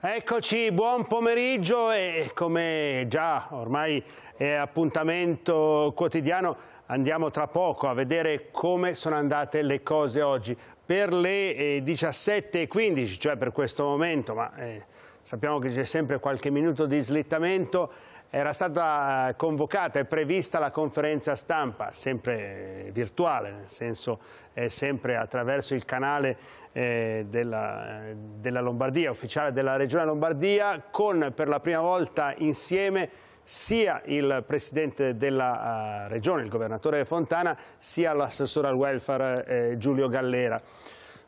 Eccoci, buon pomeriggio e come già ormai è appuntamento quotidiano andiamo tra poco a vedere come sono andate le cose oggi per le 17.15, eh, cioè per questo momento, ma eh, sappiamo che c'è sempre qualche minuto di slittamento era stata convocata e prevista la conferenza stampa, sempre eh, virtuale, nel senso è eh, sempre attraverso il canale eh, della, eh, della, Lombardia, ufficiale della Regione Lombardia, con per la prima volta insieme sia il Presidente della uh, Regione, il Governatore Fontana, sia l'assessore al welfare eh, Giulio Gallera.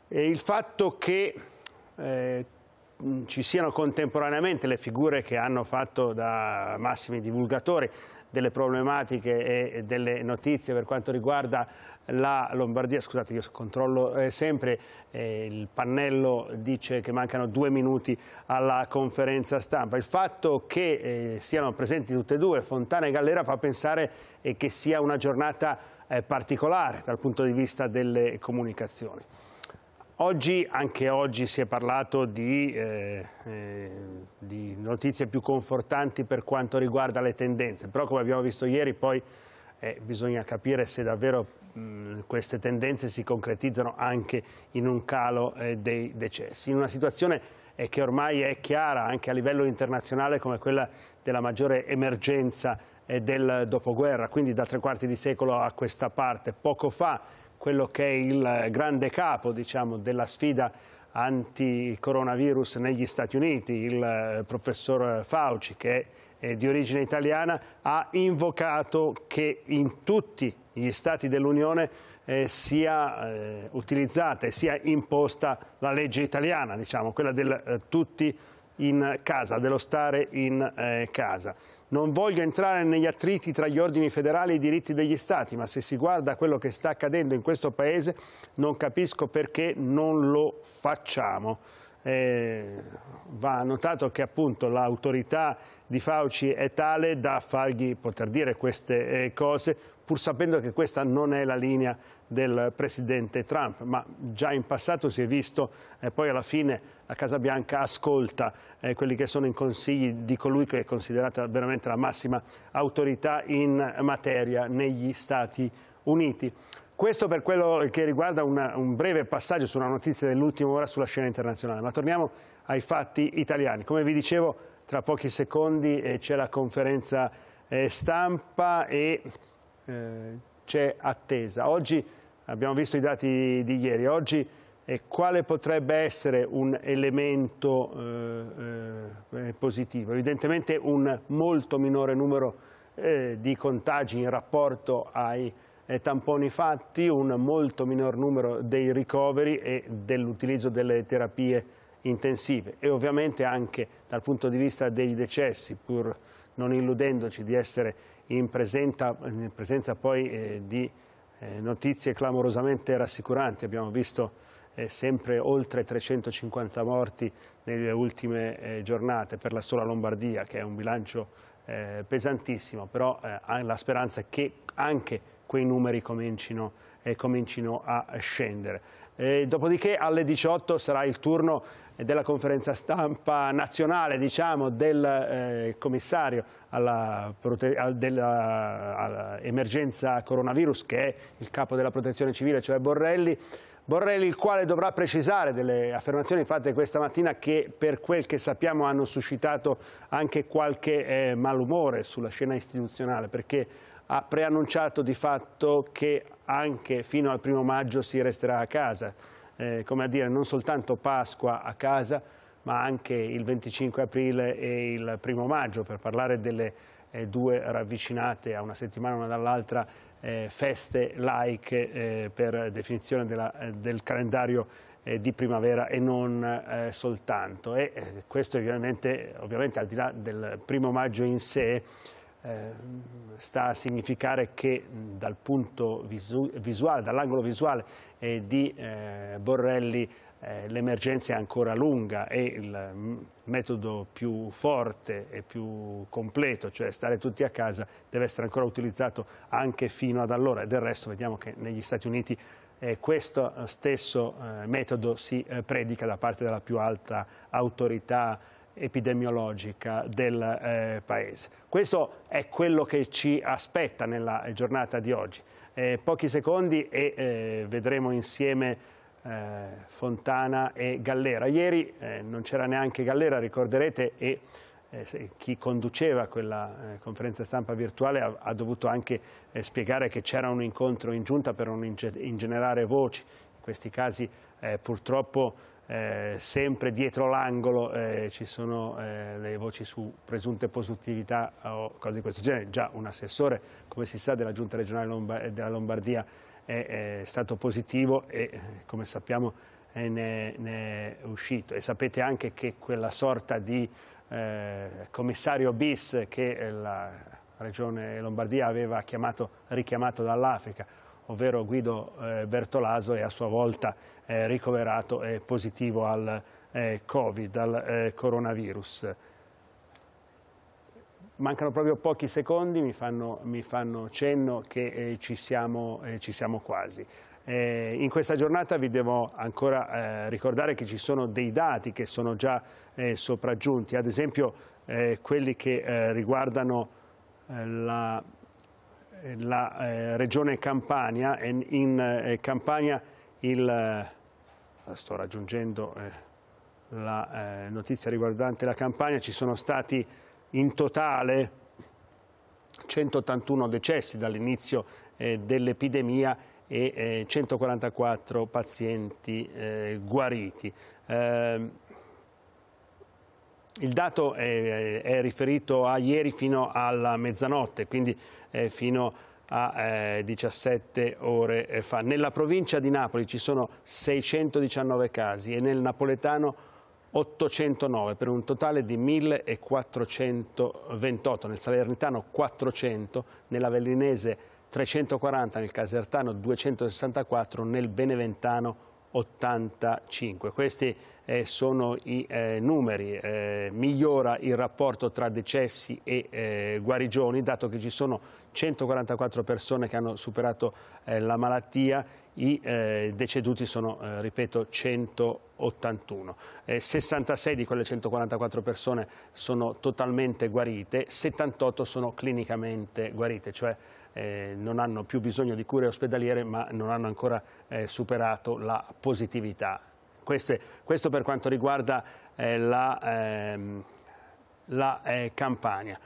E il fatto che eh, Mm, ci siano contemporaneamente le figure che hanno fatto da massimi divulgatori delle problematiche e delle notizie per quanto riguarda la Lombardia. Scusate, io controllo eh, sempre, eh, il pannello dice che mancano due minuti alla conferenza stampa. Il fatto che eh, siano presenti tutte e due, Fontana e Gallera, fa pensare che sia una giornata particolare dal punto di vista delle comunicazioni. Oggi, anche oggi si è parlato di, eh, eh, di, notizie più confortanti per quanto riguarda le tendenze, però come abbiamo visto ieri poi eh, bisogna capire se davvero mh, queste tendenze si concretizzano anche in un calo eh, dei decessi, in una situazione eh, che ormai è chiara anche a livello internazionale come quella della maggiore emergenza eh, del dopoguerra, quindi da tre quarti di secolo a questa parte. Poco fa quello che è il grande capo diciamo, della sfida anticoronavirus negli Stati Uniti, il eh, professor Fauci, che è di origine italiana, ha invocato che in tutti gli Stati dell'Unione eh, sia eh, utilizzata e sia imposta la legge italiana, diciamo, quella del eh, tutti in casa, dello stare in eh, casa. Non voglio entrare negli attriti tra gli ordini federali e i diritti degli Stati, ma se si guarda quello che sta accadendo in questo Paese non capisco perché non lo facciamo. Eh, va notato che appunto l'autorità di Fauci è tale da fargli poter dire queste eh, cose pur sapendo che questa non è la linea del presidente Trump ma già in passato si è visto eh, poi alla fine la Casa Bianca ascolta eh, quelli che sono i consigli di colui che è considerata veramente la massima autorità in materia negli Stati Uniti. Questo per quello che riguarda una, un breve passaggio sulla notizia dell'ultima ora sulla scena internazionale, ma torniamo ai fatti italiani. Come vi dicevo, tra pochi secondi eh, c'è la conferenza eh, stampa e eh, c'è attesa. Oggi abbiamo visto i dati di, di ieri, oggi e quale potrebbe essere un elemento eh, eh, positivo? Evidentemente un molto minore numero eh, di contagi in rapporto ai eh, tamponi fatti, un molto minor numero dei ricoveri e dell'utilizzo delle terapie intensive e ovviamente anche dal punto di vista dei decessi, pur non illudendoci di essere in presenza, in presenza poi eh, di eh, notizie clamorosamente rassicuranti. Abbiamo visto eh, sempre oltre 350 morti nelle ultime eh, giornate per la sola Lombardia, che è un bilancio eh, pesantissimo, però eh, la speranza è che anche quei numeri comincino, eh, comincino a scendere. E dopodiché alle 18 sarà il turno della conferenza stampa nazionale diciamo, del eh, commissario all'emergenza coronavirus che è il capo della protezione civile, cioè Borrelli Borrelli, il quale dovrà precisare delle affermazioni fatte questa mattina che per quel che sappiamo hanno suscitato anche qualche eh, malumore sulla scena istituzionale, perché ha preannunciato di fatto che anche fino al primo maggio si resterà a casa, eh, come a dire non soltanto Pasqua a casa, ma anche il 25 aprile e il primo maggio, per parlare delle eh, due ravvicinate a una settimana una dall'altra eh, feste laiche eh, per definizione della, eh, del calendario eh, di primavera e non soltanto. E questo ovviamente, ovviamente al di là del primo maggio in sé sta a significare che dal punto visu visuale, dall'angolo visuale di Borrelli l'emergenza è ancora lunga e il metodo più forte e più completo, cioè stare tutti a casa, deve essere ancora utilizzato anche fino ad allora. Del resto vediamo che negli Stati Uniti eh, questo eh, stesso eh, metodo si eh, predica da parte della più alta autorità epidemiologica del eh, Paese. Questo è quello che ci aspetta nella giornata di oggi. Eh, pochi secondi e vedremo insieme eh, Fontana e Gallera. Ieri eh, non c'era neanche Gallera, ricorderete, e eh, chi conduceva quella eh, conferenza stampa virtuale ha, ha dovuto anche eh, spiegare che c'era un incontro in giunta per non ingenerare voci. In questi casi eh, purtroppo sempre dietro l'angolo ci sono le voci su presunte positività o cose di questo genere. Già un assessore, come si sa, della giunta regionale Lomba della Lombardia è, è stato positivo e come sappiamo ne, ne, è uscito. E sapete anche che quella sorta di eh, commissario bis che la Regione Lombardia aveva chiamato, richiamato dall'Africa, ovvero Guido eh, Bertolaso, è a sua volta eh, ricoverato e positivo al eh, Covid, al eh, coronavirus mancano proprio pochi secondi, mi fanno, mi fanno cenno che eh, ci, siamo, eh, ci, siamo, quasi. Eh, in questa giornata vi devo ancora eh, ricordare che ci sono dei dati che sono già eh, sopraggiunti, ad esempio eh, quelli che riguardano la, la regione Campania. In, in Campania il... sto raggiungendo la notizia riguardante la Campania, ci sono stati in totale 181 decessi dall'inizio eh, dell'epidemia e eh, 144 pazienti eh, guariti. Ehm, il dato è, eh, è, riferito a ieri fino alla mezzanotte, quindi eh, fino a 17 eh, ore fa. Nella provincia di Napoli ci sono 619 casi e nel napoletano 809 per un totale di 1428, nel Salernitano 400, nella Vellinese 340, nel Casertano 264, nel Beneventano 85. Questi eh, sono i eh, numeri. Eh, migliora il rapporto tra decessi e eh, guarigioni, dato che ci sono 144 persone che hanno superato eh, la malattia i eh, deceduti sono, eh, ripeto, 181. Eh, 66 di quelle 144 persone sono totalmente guarite, 78 sono clinicamente guarite, cioè eh, non hanno più bisogno di cure ospedaliere ma non hanno ancora eh, superato la positività. Queste, questo per quanto riguarda eh, la, ehm, la Campania.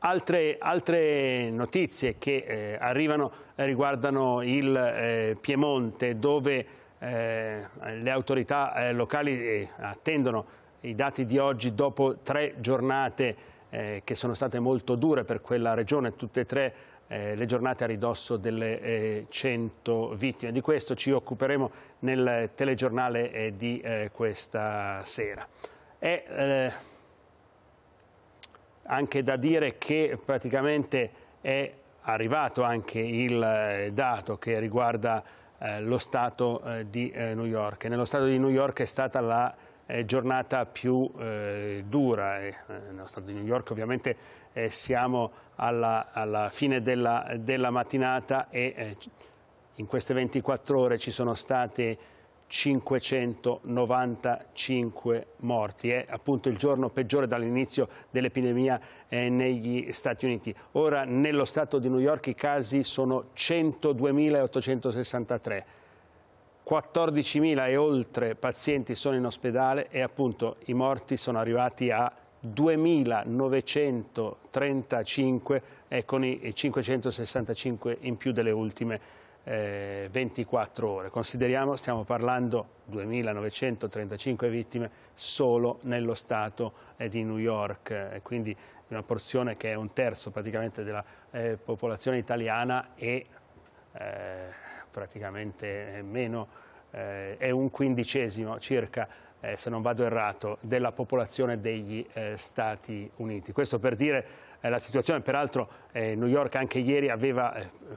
Altre, altre, notizie che eh, arrivano eh, riguardano il eh, Piemonte dove eh, le autorità eh, locali eh, attendono i dati di oggi dopo tre giornate che sono state molto dure per quella regione, tutte e tre le giornate a ridosso delle 100 vittime. Di questo ci occuperemo nel telegiornale di questa sera. È, anche da dire che praticamente è arrivato anche il eh, dato che riguarda eh, lo Stato eh, di New York. Nello Stato di New York è stata la giornata più dura. nello Stato di New York ovviamente siamo alla, alla fine della, della, mattinata e in queste 24 ore ci sono state 595 morti. È appunto il giorno peggiore dall'inizio dell'epidemia eh, negli Stati Uniti. Ora nello Stato di New York i casi sono 102.863. 14.000 e oltre pazienti sono in ospedale e appunto i morti sono arrivati a 2.935 eh, con i 565 in più delle ultime eh, 24 ore. Consideriamo, stiamo parlando 2.935 vittime solo nello Stato eh, di New York, eh, quindi una porzione che è un terzo praticamente della eh, popolazione italiana e eh, praticamente meno, eh, è un quindicesimo circa eh, se non vado errato, della popolazione degli eh, Stati Uniti. Questo per dire eh, la situazione, peraltro New York anche ieri aveva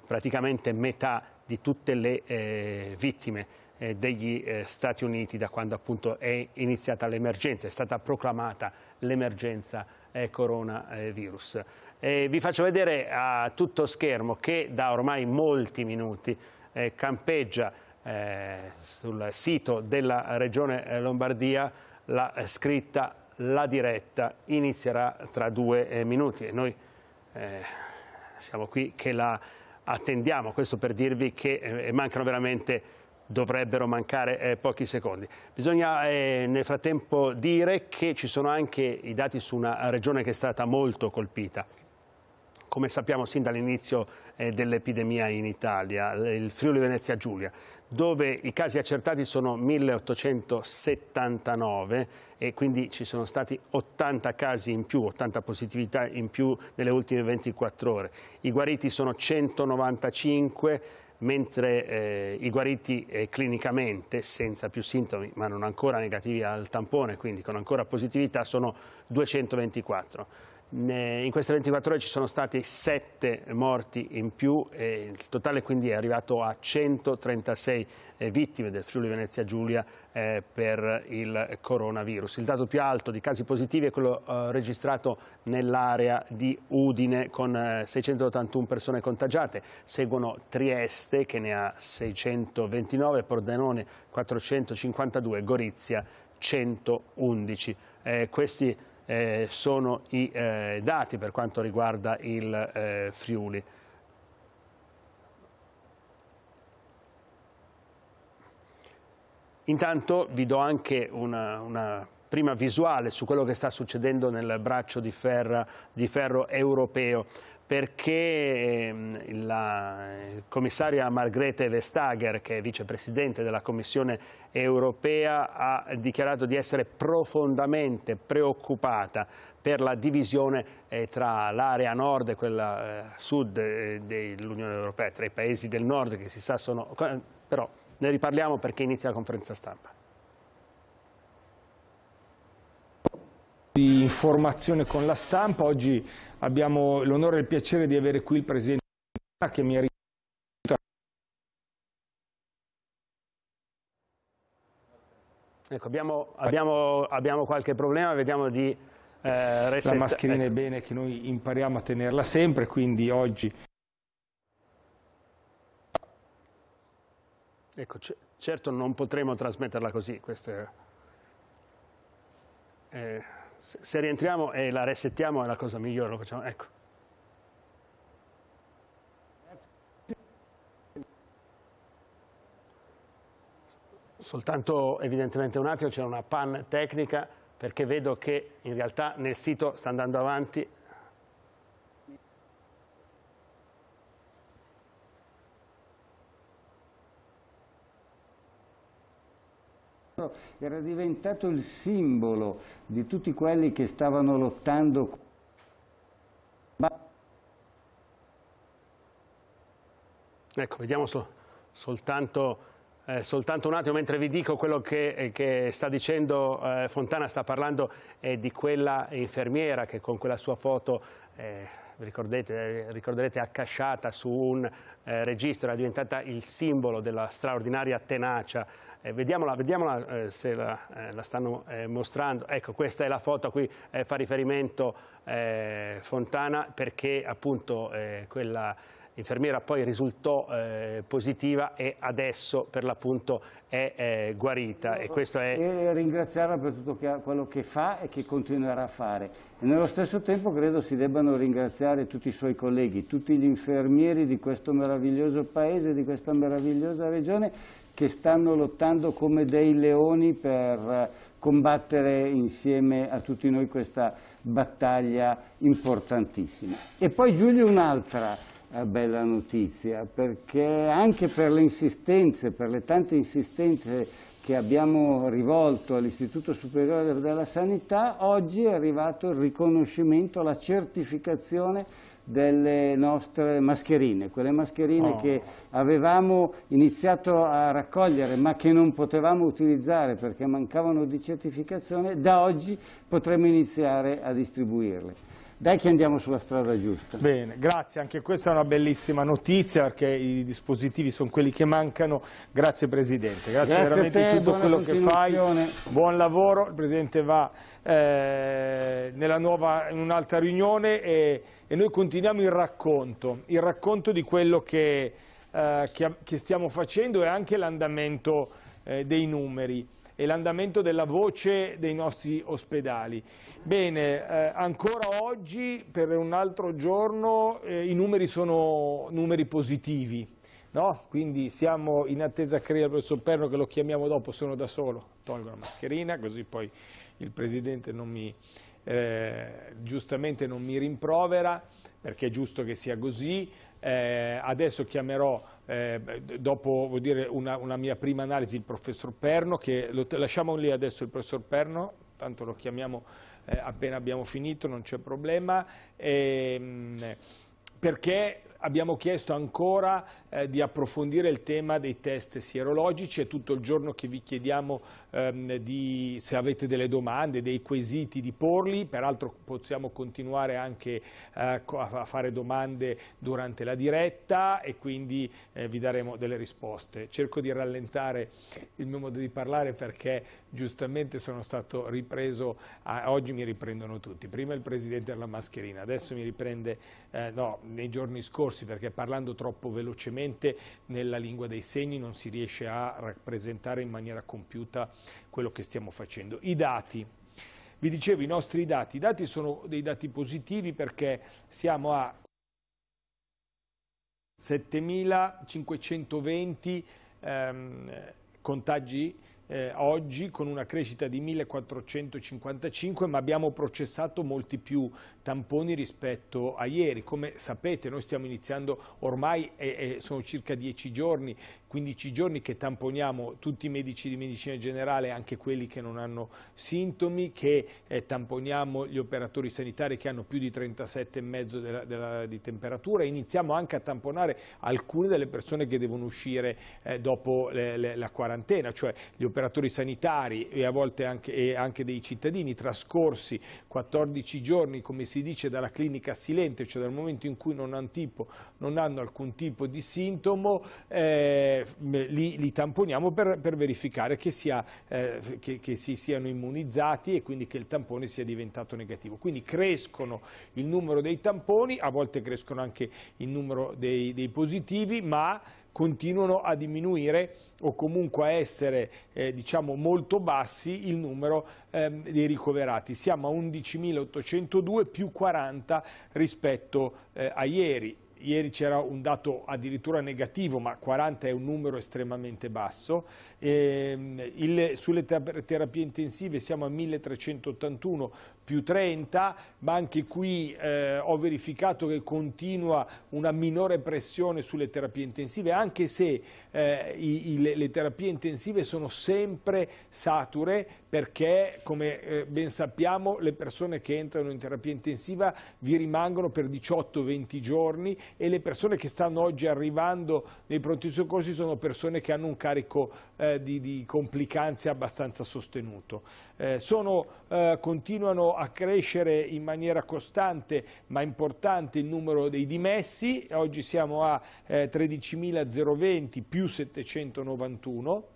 praticamente metà di tutte le eh, vittime eh, degli eh, Stati Uniti da quando appunto è iniziata l'emergenza, è stata proclamata l'emergenza eh, coronavirus. E vi faccio vedere a tutto schermo che da ormai molti minuti campeggia sul sito della Regione Lombardia la scritta la diretta inizierà tra due minuti e noi eh, siamo qui che la attendiamo, questo per dirvi che eh, eh, mancano veramente dovrebbero mancare eh, pochi secondi. Bisogna eh, nel frattempo dire che ci sono anche i dati su una regione che è stata molto colpita. Come sappiamo sin dall'inizio eh, dell'epidemia in Italia, il Friuli Venezia Giulia, dove i casi accertati sono 1879 e quindi ci sono stati 80 casi in più, 80 positività in più nelle ultime 24 ore. I guariti sono 195 mentre eh, i guariti eh, clinicamente, senza più sintomi, ma non ancora negativi al tampone, quindi con ancora positività, sono 224 in queste 24 ore ci sono stati 7 morti in più, e il totale quindi è arrivato a 136 eh, vittime del Friuli Venezia Giulia eh, per il coronavirus. Il dato più alto di casi positivi è quello eh, registrato nell'area di Udine con 681 persone contagiate, seguono Trieste che ne ha 629, Pordenone 452, Gorizia 111. questi eh, sono i eh, dati per quanto riguarda il eh, Friuli. Intanto vi do anche una, una prima visuale su quello che sta succedendo nel braccio di, ferra, di ferro europeo perché ehm, la eh, commissaria Margrethe Vestager, che è vicepresidente della Commissione europea, ha dichiarato di essere profondamente preoccupata per la divisione eh, tra l'area nord e quella eh, sud dell'Unione Europea, tra i paesi del nord che si sa sono... però ne riparliamo perché inizia la conferenza stampa. di informazione con la stampa. Oggi abbiamo l'onore e il piacere di avere qui il Presidente che mi ha ricordato. Ecco, abbiamo, abbiamo, abbiamo, qualche problema, vediamo di eh, reset... La mascherina è bene che noi impariamo a tenerla sempre, quindi oggi... Ecco, certo non potremo trasmetterla così, questo è... Eh. Se rientriamo e la resettiamo è la cosa migliore, lo facciamo, ecco. Soltanto evidentemente un attimo c'è una pan tecnica perché vedo che in realtà nel sito sta andando avanti era diventato il simbolo di tutti quelli che stavano lottando. Ecco, vediamo so, soltanto, eh, soltanto, un attimo, mentre vi dico quello che, eh, che sta dicendo eh, Fontana, sta parlando eh, di quella infermiera che con quella sua foto eh, eh, ricorderete, accasciata su un eh, registro, era diventata il simbolo della straordinaria tenacia eh, vediamola, vediamola eh, se la, eh, la stanno eh, mostrando. Ecco, questa è la foto a cui eh, fa riferimento eh, Fontana perché appunto quella infermiera poi risultò positiva e adesso per l'appunto è guarita. E ecco, questo è... E ringraziarla per tutto che, quello che fa e che continuerà a fare. E nello stesso tempo credo si debbano ringraziare tutti i suoi colleghi, tutti gli infermieri di questo meraviglioso paese, di questa meravigliosa regione che stanno lottando come dei leoni per eh, combattere insieme a tutti noi questa battaglia importantissima. E poi Giulio un'altra eh, bella notizia, perché anche per le insistenze, per le tante insistenze che abbiamo rivolto all'Istituto Superiore della Sanità, oggi è arrivato il riconoscimento, la certificazione delle nostre mascherine, quelle mascherine oh. che avevamo iniziato a raccogliere ma che non potevamo utilizzare perché mancavano di certificazione, da oggi potremo iniziare a distribuirle. Dai che andiamo sulla strada giusta. Bene, grazie, anche questa è una bellissima notizia perché i dispositivi sono quelli che mancano. Grazie Presidente, grazie, grazie veramente a te, tutto quello che fai. Buon lavoro, il Presidente va eh, nuova, in un'altra riunione e, e, noi continuiamo il racconto, il racconto di quello che, eh, che, che stiamo facendo e anche l'andamento eh, dei numeri e l'andamento della voce dei nostri ospedali. Bene, eh, ancora oggi per un altro giorno eh, i numeri sono numeri positivi, no? quindi siamo in attesa credo, il professor Perno che lo chiamiamo dopo, sono da solo, tolgo la mascherina così poi il Presidente non mi... Eh, giustamente non mi rimprovera perché è giusto che sia così eh, adesso chiamerò eh, dopo dire, una, una, mia prima analisi il professor Perno, che lo, lasciamo lì adesso il professor Perno, tanto lo chiamiamo eh, appena abbiamo finito, non c'è problema, ehm, perché abbiamo chiesto ancora eh, di approfondire il tema dei test sierologici. È tutto il giorno che vi chiediamo ehm, di, se avete delle domande, dei quesiti, di porli. Peraltro possiamo continuare anche eh, a fare domande durante la diretta e quindi eh, vi daremo delle risposte. Cerco di rallentare il mio modo di parlare perché giustamente sono stato ripreso, a, oggi mi riprendono tutti. Prima il Presidente alla mascherina, adesso mi riprende, eh, no, nei giorni scorsi perché parlando troppo velocemente ovviamente nella lingua dei segni non si riesce a rappresentare in maniera compiuta quello che stiamo facendo. I dati. Vi dicevo i nostri dati. I dati sono dei dati positivi perché siamo a 7.520 ehm, contagi eh, oggi con una crescita di 1455 ma abbiamo processato molti più tamponi rispetto a ieri. Come sapete noi stiamo iniziando ormai, eh, sono circa dieci giorni 15 giorni che tamponiamo tutti i medici di medicina generale, anche quelli che non hanno sintomi, che eh, tamponiamo gli operatori sanitari che hanno più di 37,5 di temperatura, e iniziamo anche a tamponare alcune delle persone che devono uscire eh, dopo le, le, la quarantena, cioè gli operatori sanitari e a volte anche, e anche dei cittadini, trascorsi 14 giorni, come si dice, dalla clinica silente, cioè dal momento in cui non, antipo, non hanno alcun tipo di sintomo, eh, eh, li, li, tamponiamo per, per verificare che, sia, eh, che, che, si siano immunizzati e quindi che il tampone sia diventato negativo. Quindi crescono il numero dei tamponi, a volte crescono anche il numero dei, dei positivi, ma continuano a diminuire o comunque a essere eh, diciamo molto bassi il numero ehm, dei ricoverati. Siamo a 11.802 più 40 rispetto eh, a ieri ieri c'era un dato addirittura negativo, ma 40 è un numero estremamente basso. E, ehm, il, sulle terapie intensive siamo a 1381, più 30, ma anche qui eh, ho verificato che continua una minore pressione sulle terapie intensive, anche se eh, i, i, le, terapie intensive sono sempre sature perché, come eh, ben sappiamo, le persone che entrano in terapia intensiva vi rimangono per 18-20 giorni e le persone che stanno oggi arrivando nei pronti soccorsi sono persone che hanno un carico eh, di, di, complicanze abbastanza sostenuto. Eh, sono, eh, continuano a crescere in maniera costante ma importante il numero dei dimessi, oggi siamo a eh, 13.020 più 791,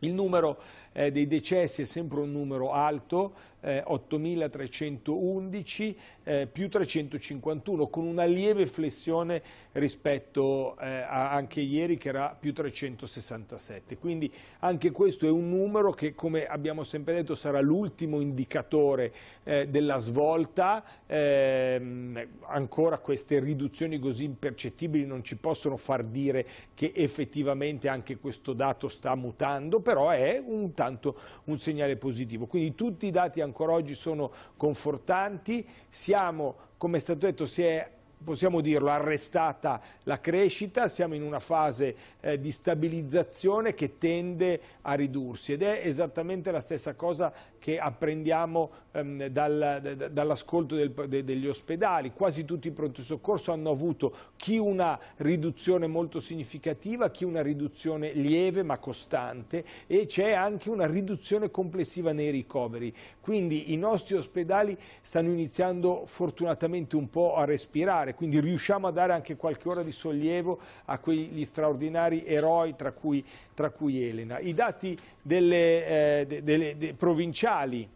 il numero eh, dei decessi è sempre un numero alto, eh, 8.311 eh, più 351, con una lieve flessione rispetto eh, a anche ieri che era più 367. Quindi anche questo è un numero che, come abbiamo sempre detto, sarà l'ultimo indicatore eh, della svolta. Ehm, ancora queste riduzioni così impercettibili non ci possono far dire che effettivamente anche questo dato sta mutando, però è un tanto soltanto un segnale positivo. Quindi tutti i dati ancora oggi sono confortanti, siamo, come è stato detto, si è possiamo dirlo, arrestata la crescita, siamo in una fase eh, di stabilizzazione che tende a ridursi ed è esattamente la stessa cosa che apprendiamo ehm, dal, dall'ascolto de, degli ospedali, quasi tutti i pronto soccorso hanno avuto chi una riduzione molto significativa, chi una riduzione lieve ma costante e c'è anche una riduzione complessiva nei ricoveri, quindi i nostri ospedali stanno iniziando fortunatamente un po' a respirare, quindi riusciamo a dare anche qualche ora di sollievo a quegli straordinari eroi tra cui, tra cui Elena. I dati delle, eh, de, delle, de, provinciali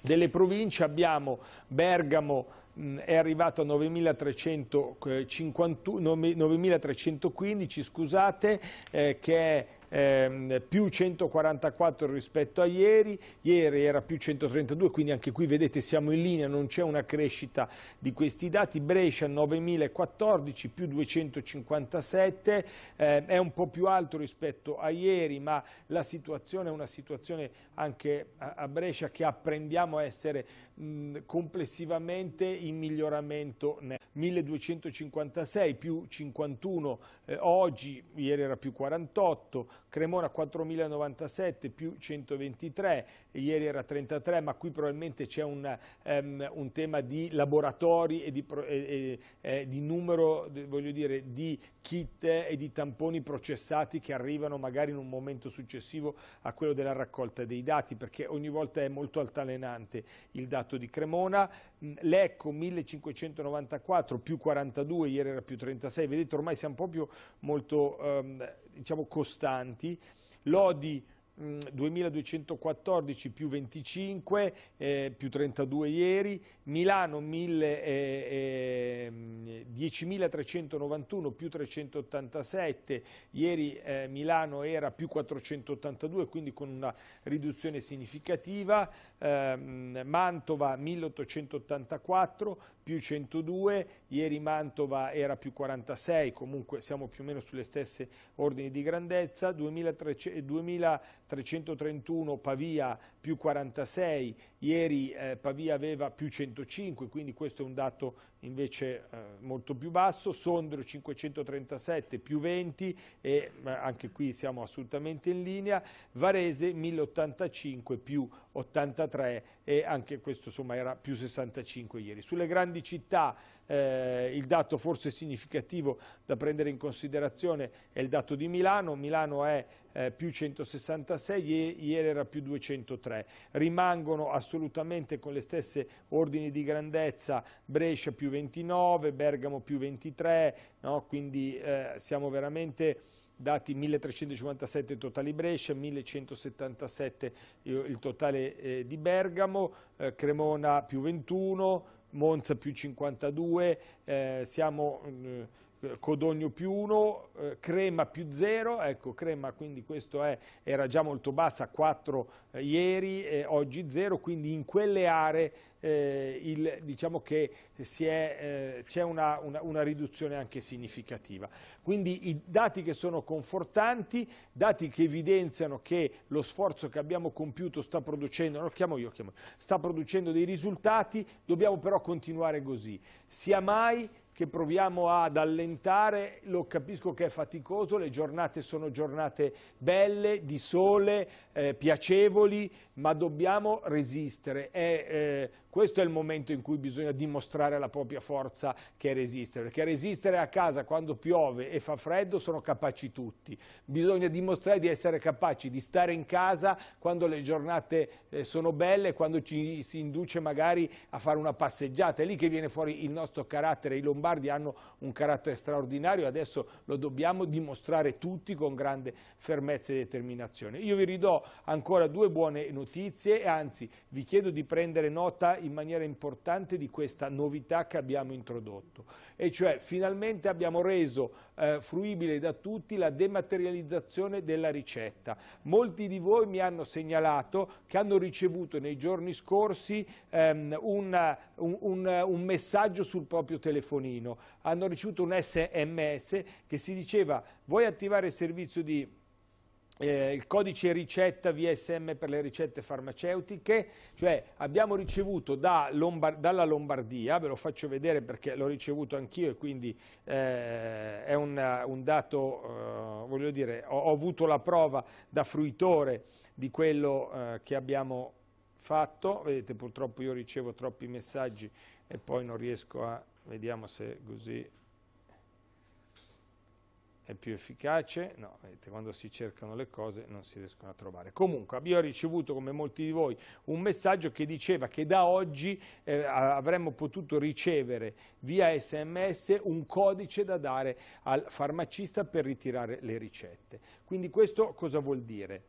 delle province abbiamo Bergamo è arrivato a 9.315, eh, eh, che è ehm, più 144 rispetto a ieri, ieri era più 132, quindi anche qui vedete siamo in linea, non c'è una crescita di questi dati, Brescia 9.014 più 257, eh, è un po' più alto rispetto a ieri, ma la situazione è una situazione anche a, a Brescia che apprendiamo a essere mh, complessivamente in miglioramento. 1256 più 51 eh, oggi, ieri era più 48, Cremona 4.097 più 123, ieri era 33 ma qui probabilmente c'è un, um, un, tema di laboratori e di, e, e, di numero voglio dire, di kit e di tamponi processati che arrivano magari in un momento successivo a quello della raccolta dei dati perché ogni volta è molto altalenante il dato di Cremona, Lecco 1594 più 42, ieri era più 36, vedete ormai siamo proprio molto um, diciamo, costanti, lodi 2214 mm, più 25 eh, più 32 ieri, Milano eh, eh, 10.391 più 387, ieri eh, Milano era più 482 quindi con una riduzione significativa, ehm, Mantova 1884 più 102, ieri Mantova era più 46, comunque siamo più o meno sulle stesse ordini di grandezza, 2331 Pavia più 46, ieri eh, Pavia aveva più 105, quindi questo è un dato invece eh, molto più basso, Sondrio 537 più 20 e eh, anche qui siamo assolutamente in linea, Varese 1085 più 83 e anche questo insomma era più 65 ieri. Sulle grandi città eh, il dato forse significativo da prendere in considerazione è il dato di Milano, Milano è eh, più 166, ieri era più 203. Rimangono assolutamente con le stesse ordini di grandezza Brescia più 29, Bergamo più 23, no? quindi eh, siamo veramente dati 1357 totali totale Brescia, 1177 il totale di eh, Bergamo, eh, Cremona più 21, Monza più 52, eh, siamo mm, eh, Codogno più 1, eh, Crema più 0, ecco Crema quindi questo è, era già molto bassa, 4 eh, ieri, eh, oggi 0, quindi in quelle aree eh, il, diciamo che eh, c'è una, una, una, riduzione anche significativa. Quindi i dati che sono confortanti, dati che evidenziano che lo sforzo che abbiamo compiuto sta producendo, non chiamo io, chiamo, sta producendo dei risultati, dobbiamo però continuare così, sia mai che proviamo ad allentare, lo capisco che è faticoso, le giornate sono giornate belle, di sole, eh, piacevoli, ma dobbiamo resistere. È, eh, questo è il momento in cui bisogna dimostrare la propria forza che è resistere, perché resistere a casa quando piove e fa freddo sono capaci tutti. Bisogna dimostrare di essere capaci di stare in casa quando le giornate eh, sono belle, quando ci si induce magari a fare una passeggiata. È lì che viene fuori il nostro carattere. I Lombardi hanno un carattere straordinario, adesso lo dobbiamo dimostrare tutti con grande fermezza e determinazione. Io vi ridò ancora due buone notizie, e anzi vi chiedo di prendere nota in maniera importante di questa novità che abbiamo introdotto, e cioè finalmente abbiamo reso eh, fruibile da tutti la dematerializzazione della ricetta. Molti di voi mi hanno segnalato che hanno ricevuto nei giorni scorsi ehm, un, un, un messaggio sul proprio telefonino, hanno ricevuto un SMS che si diceva vuoi attivare il servizio di eh, il codice ricetta VSM per le ricette farmaceutiche, cioè abbiamo ricevuto da Lombard dalla Lombardia, ve lo faccio vedere perché l'ho ricevuto anch'io e quindi eh, è un, un dato, eh, voglio dire, ho, ho, avuto la prova da fruitore di quello eh, che abbiamo fatto, vedete purtroppo io ricevo troppi messaggi e poi non riesco a, vediamo se così è più efficace? No, vedete, quando si cercano le cose non si riescono a trovare. Comunque abbiamo ricevuto, come molti di voi, un messaggio che diceva che da oggi eh, avremmo potuto ricevere via sms un codice da dare al farmacista per ritirare le ricette. Quindi questo cosa vuol dire?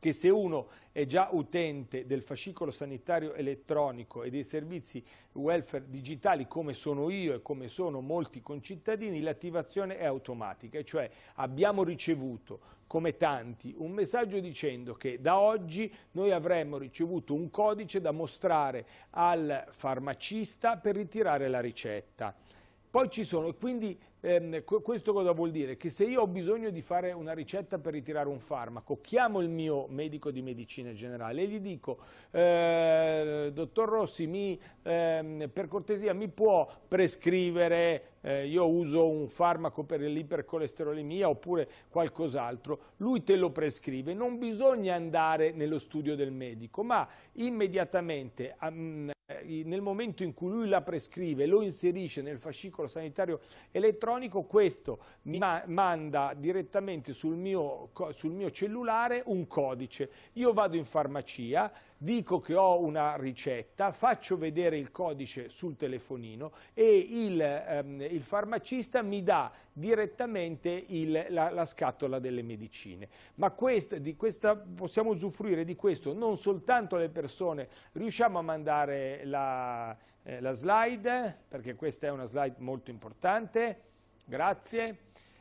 che se uno è già utente del fascicolo sanitario elettronico e dei servizi welfare digitali come sono io e come sono molti concittadini, l'attivazione è automatica, cioè abbiamo ricevuto come tanti un messaggio dicendo che da oggi noi avremmo ricevuto un codice da mostrare al farmacista per ritirare la ricetta. Poi ci sono, quindi ehm, questo cosa vuol dire? Che se io ho bisogno di fare una ricetta per ritirare un farmaco, chiamo il mio medico di medicina generale e gli dico, eh, dottor Rossi, mi, ehm, per cortesia mi può prescrivere, eh, io uso un farmaco per l'ipercolesterolemia oppure qualcos'altro, lui te lo prescrive, non bisogna andare nello studio del medico, ma immediatamente... Um, eh, nel momento in cui lui la prescrive, lo inserisce nel fascicolo sanitario elettronico, questo mi ma manda direttamente sul mio, sul mio cellulare un codice. Io vado in farmacia, dico che ho una ricetta, faccio vedere il codice sul telefonino e il, ehm, il farmacista mi dà direttamente il, la, la, scatola delle medicine. Ma questa, questa, possiamo usufruire di questo non soltanto le persone, riusciamo a mandare la, eh, la slide, perché questa è una slide molto importante, grazie.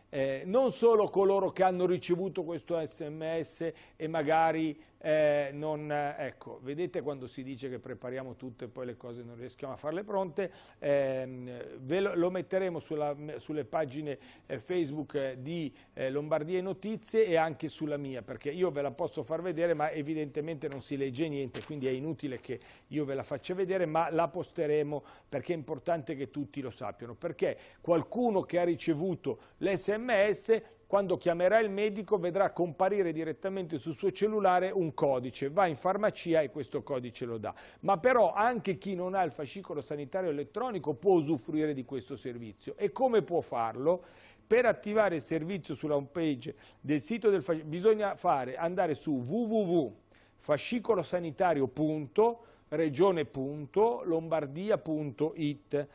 Eh, non solo coloro che hanno ricevuto questo sms e magari eh, non, ecco, vedete quando si dice che prepariamo tutto e poi le cose non riesciamo a farle pronte, eh, lo, lo, metteremo sulla, sulle pagine eh, Facebook eh, di eh, Lombardia Notizie e anche sulla mia, perché io ve la posso far vedere ma evidentemente non si legge niente, quindi è inutile che io ve la faccia vedere, ma la posteremo perché è importante che tutti lo sappiano, perché qualcuno che ha ricevuto l'SMS quando chiamerà il medico vedrà comparire direttamente sul suo cellulare un codice, va in farmacia e questo codice lo dà. Ma però anche chi non ha il fascicolo sanitario elettronico può usufruire di questo servizio. E come può farlo? Per attivare il servizio sulla home page del sito del fascicolo bisogna fare, andare su www.fascicolosanitario.regione.lombardia.it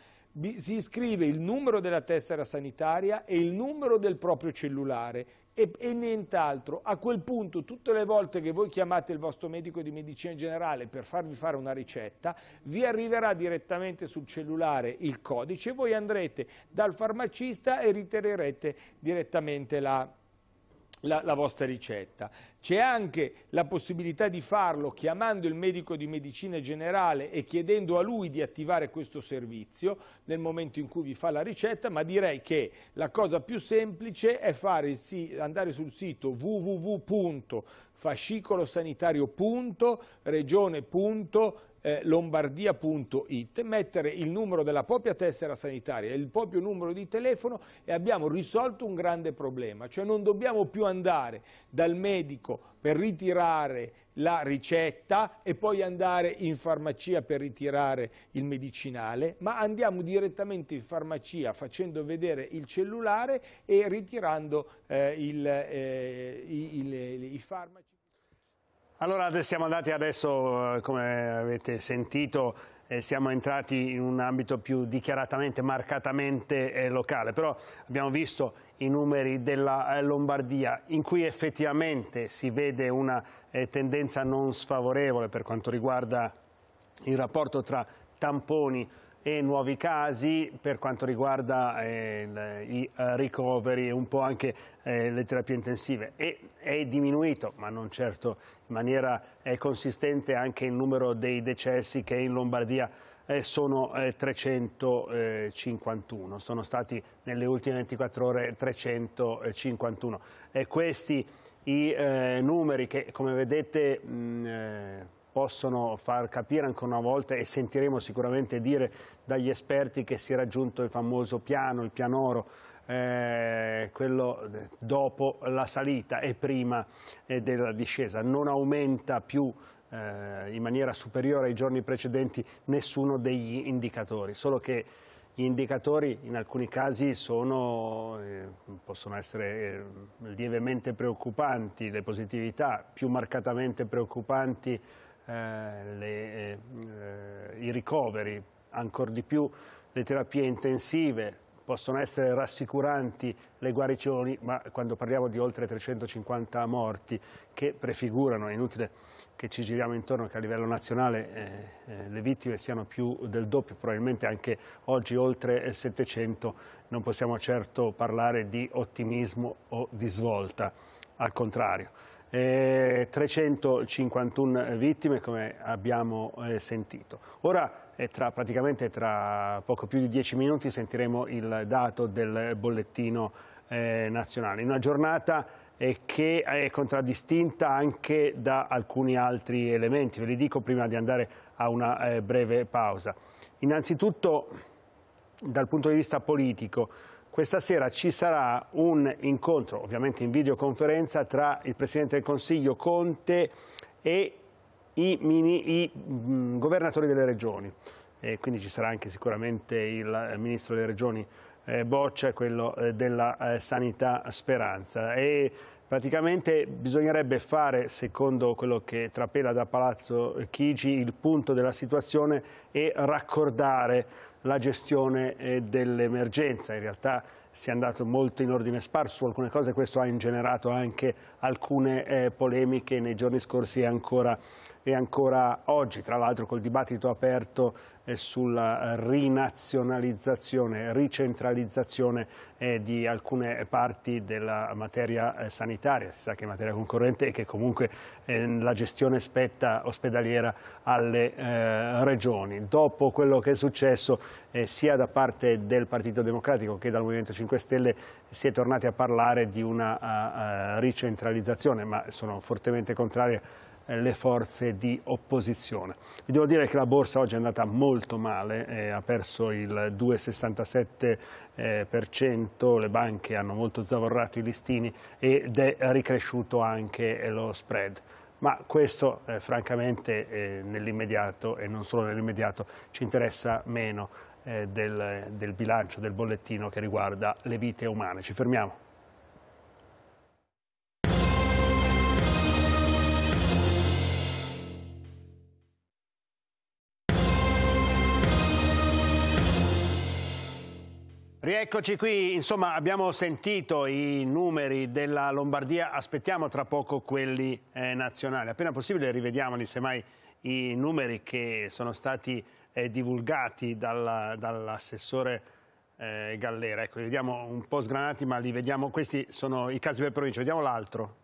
si iscrive il numero della tessera sanitaria e il numero del proprio cellulare e, e, nient'altro. A quel punto, tutte le volte che voi chiamate il vostro medico di medicina generale per farvi fare una ricetta, vi arriverà direttamente sul cellulare il codice, e voi andrete dal farmacista e ritirerete direttamente la ricetta la, la, vostra ricetta. C'è anche la possibilità di farlo chiamando il medico di medicina generale e chiedendo a lui di attivare questo servizio nel momento in cui vi fa la ricetta, ma direi che la cosa più semplice è fare, sì, andare sul sito www.fascicolosanitario.regione.com eh, lombardia.it, mettere il numero della propria tessera sanitaria, il proprio numero di telefono e abbiamo risolto un grande problema, cioè non dobbiamo più andare dal medico per ritirare la ricetta e poi andare in farmacia per ritirare il medicinale, ma andiamo direttamente in farmacia facendo vedere il cellulare e ritirando eh, il, eh, i, i, i farmaci. Allora siamo andati adesso, eh, come avete sentito, eh, siamo entrati in un ambito più dichiaratamente, marcatamente eh, locale, però abbiamo visto i numeri della Lombardia in cui effettivamente si vede una tendenza non sfavorevole per quanto riguarda il rapporto tra tamponi e nuovi casi per quanto riguarda eh, i ricoveri e un po' anche eh, le terapie intensive e è diminuito, ma non certo in maniera eh, consistente, anche il numero dei decessi che in Lombardia eh, sono 351, eh, sono stati nelle ultime 24 ore 351. E questi i numeri che, come vedete, possono far capire ancora una volta e sentiremo sicuramente dire dagli esperti che si è raggiunto il famoso piano, il pianoro eh, quello eh, dopo la salita e prima eh, della discesa. Non aumenta più eh, in maniera superiore ai giorni precedenti nessuno degli indicatori, solo che gli indicatori in alcuni casi sono, eh, possono essere eh, lievemente preoccupanti, le positività più marcatamente preoccupanti, eh, le, eh, i ricoveri, ancora di più le terapie intensive, possono essere rassicuranti le guarigioni, ma quando parliamo di oltre 350 morti che prefigurano, è inutile che ci giriamo intorno che a livello nazionale eh, eh le vittime siano più del doppio, probabilmente anche oggi oltre 700, non possiamo certo parlare di ottimismo o di svolta, al contrario. Eh, 351 vittime come abbiamo eh, sentito. Ora e tra, praticamente tra poco più di dieci minuti sentiremo il dato del bollettino eh, nazionale. Una giornata eh, che è contraddistinta anche da alcuni altri elementi, ve li dico prima di andare a una eh, breve pausa. Innanzitutto dal punto di vista politico, questa sera ci sarà un incontro, ovviamente in videoconferenza, tra il Presidente del Consiglio Conte e i, mini, i mh, mm, governatori delle regioni. E quindi ci sarà anche sicuramente il ministro delle regioni eh, Boccia e quello eh, della eh, sanità Speranza. E praticamente bisognerebbe fare, secondo quello che trapela da Palazzo Chigi, il punto della situazione e raccordare la gestione eh, dell'emergenza. In realtà si è andato molto in ordine sparso su alcune cose, questo ha ingenerato anche alcune eh, polemiche nei giorni scorsi e ancora e ancora oggi, tra l'altro col dibattito aperto eh, sulla rinazionalizzazione, ricentralizzazione eh, di alcune parti della materia eh, sanitaria, si sa che è materia concorrente e che comunque la gestione spetta ospedaliera alle regioni. Dopo quello che è successo sia da parte del Partito Democratico che dal Movimento 5 Stelle si è tornati a parlare di una ricentralizzazione, ma sono fortemente contraria eh, le forze di opposizione. Vi devo dire che la borsa oggi è andata molto male, eh, ha perso il 2,67%, eh, le banche hanno molto zavorrato i listini ed è ricresciuto anche lo spread ma questo eh, francamente eh, nell'immediato e non solo nell'immediato ci interessa meno eh, del, del bilancio, del bollettino che riguarda le vite umane. Ci fermiamo. Rieccoci qui, insomma abbiamo sentito i numeri della Lombardia, aspettiamo tra poco quelli eh, nazionali, appena possibile rivediamoli semmai i numeri che sono stati eh, divulgati dall'assessore eh, Gallera, ecco li vediamo un po' sgranati ma li vediamo, questi sono i casi per provincia, vediamo l'altro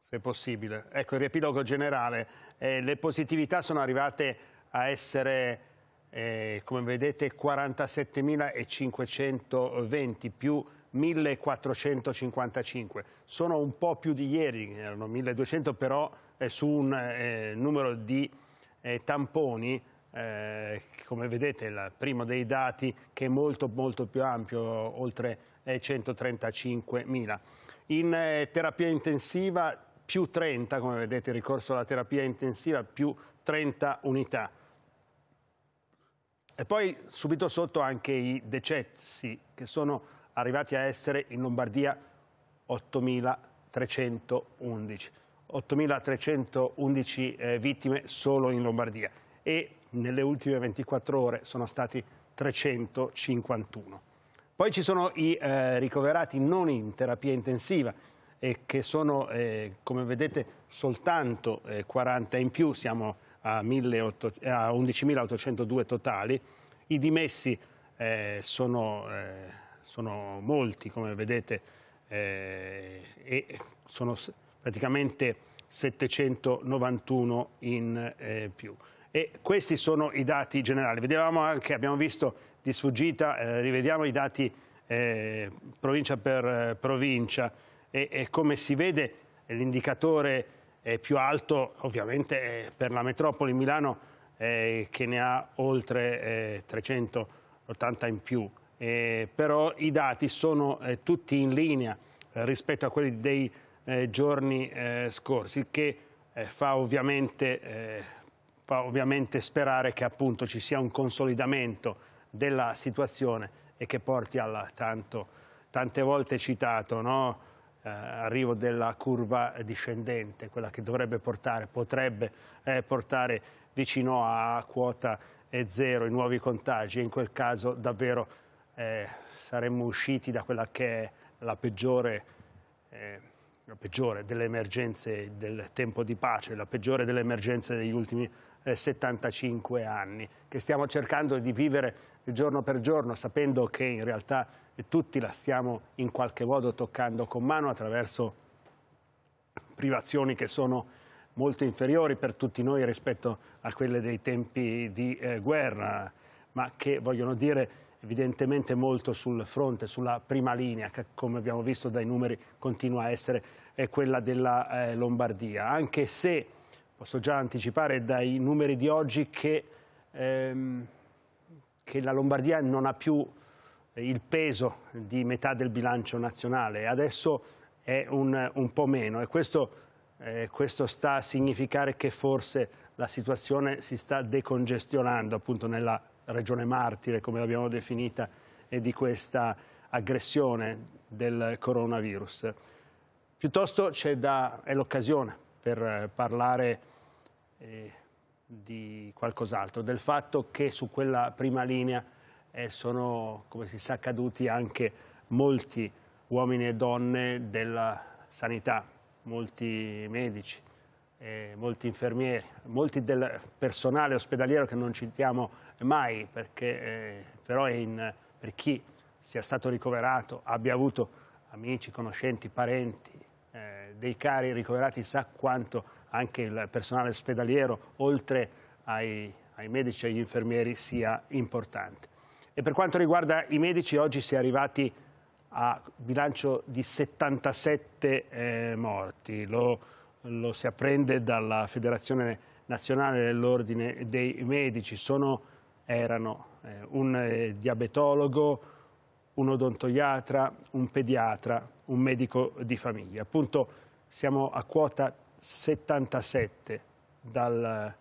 se possibile, ecco il riepilogo generale, eh, le positività sono arrivate a essere eh, come vedete 47.520 più 1.455. Sono un po' più di ieri, erano 1.200, però eh, su un eh, numero di eh, tamponi, eh, come vedete il primo dei dati, che è molto, molto più ampio, oltre 135.000. Eh, In terapia intensiva più 30, come vedete, ricorso alla terapia intensiva più 30 unità. E poi subito sotto anche i decessi, che sono arrivati a essere in Lombardia 8.311. 8.311 eh, vittime solo in Lombardia e nelle ultime 24 ore sono stati 351. Poi ci sono i eh, ricoverati non in terapia intensiva e che sono, eh, come vedete, soltanto 40 eh, in più, siamo a, 18, a 11.802 totali, i dimessi eh, sono, eh, sono, molti come vedete eh, e sono praticamente 791 in eh, più. E questi sono i dati generali. Vedevamo anche, abbiamo visto di sfuggita, eh, rivediamo i dati eh, provincia per provincia e, e come si vede l'indicatore eh, più alto ovviamente eh, per la metropoli Milano eh, che ne ha oltre 380 eh, in più. però i dati sono tutti in linea rispetto a quelli dei giorni scorsi, che fa ovviamente, fa ovviamente sperare che appunto ci sia un consolidamento della situazione e che porti al tanto, tante volte citato no? Eh, arrivo della curva discendente, quella che dovrebbe portare, potrebbe eh, portare vicino a quota zero i nuovi contagi in quel caso davvero eh, saremmo usciti da quella che è la peggiore la peggiore delle emergenze del tempo di pace, la peggiore delle emergenze degli ultimi 75 anni, che stiamo cercando di vivere giorno per giorno, sapendo che in realtà e tutti la stiamo in qualche modo toccando con mano attraverso privazioni che sono molto inferiori per tutti noi rispetto a quelle dei tempi di eh, guerra, ma che vogliono dire evidentemente molto sul fronte, sulla prima linea, che come abbiamo visto dai numeri continua a essere quella della eh, Lombardia, anche se posso già anticipare dai numeri di oggi che, ehm, che la Lombardia non ha più eh, il peso di metà del bilancio nazionale, adesso è un, un po' meno e questo, eh, questo, sta a significare che forse la situazione si sta decongestionando appunto nella regione martire, come l'abbiamo definita, e di questa aggressione del coronavirus. Piuttosto da, è l'occasione per eh, parlare eh, di qualcos'altro, del fatto che su quella prima linea e sono, come si sa, caduti anche molti uomini e donne della sanità, molti medici, eh, molti infermieri, molti del personale ospedaliero che non citiamo mai, perché eh, però in, per chi sia stato ricoverato, abbia avuto amici, conoscenti, parenti, eh, dei cari ricoverati, sa quanto anche il personale ospedaliero, oltre ai, ai medici e agli infermieri, sia importante. E per quanto riguarda i medici, oggi si è arrivati a bilancio di 77 eh, morti. Lo, lo, si apprende dalla Federazione Nazionale dell'Ordine dei Medici. Sono, erano eh, un eh, diabetologo, un odontoiatra, un pediatra, un medico di famiglia. Appunto siamo a quota 77 dal,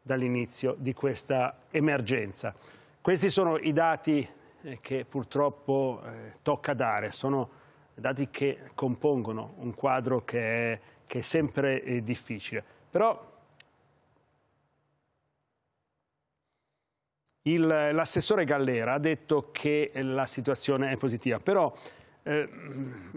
dall'inizio di questa emergenza. Questi sono i dati eh, che purtroppo eh, tocca dare, sono dati che compongono un quadro che è, che è sempre eh, difficile. Però l'assessore Gallera ha detto che la situazione è positiva, però eh,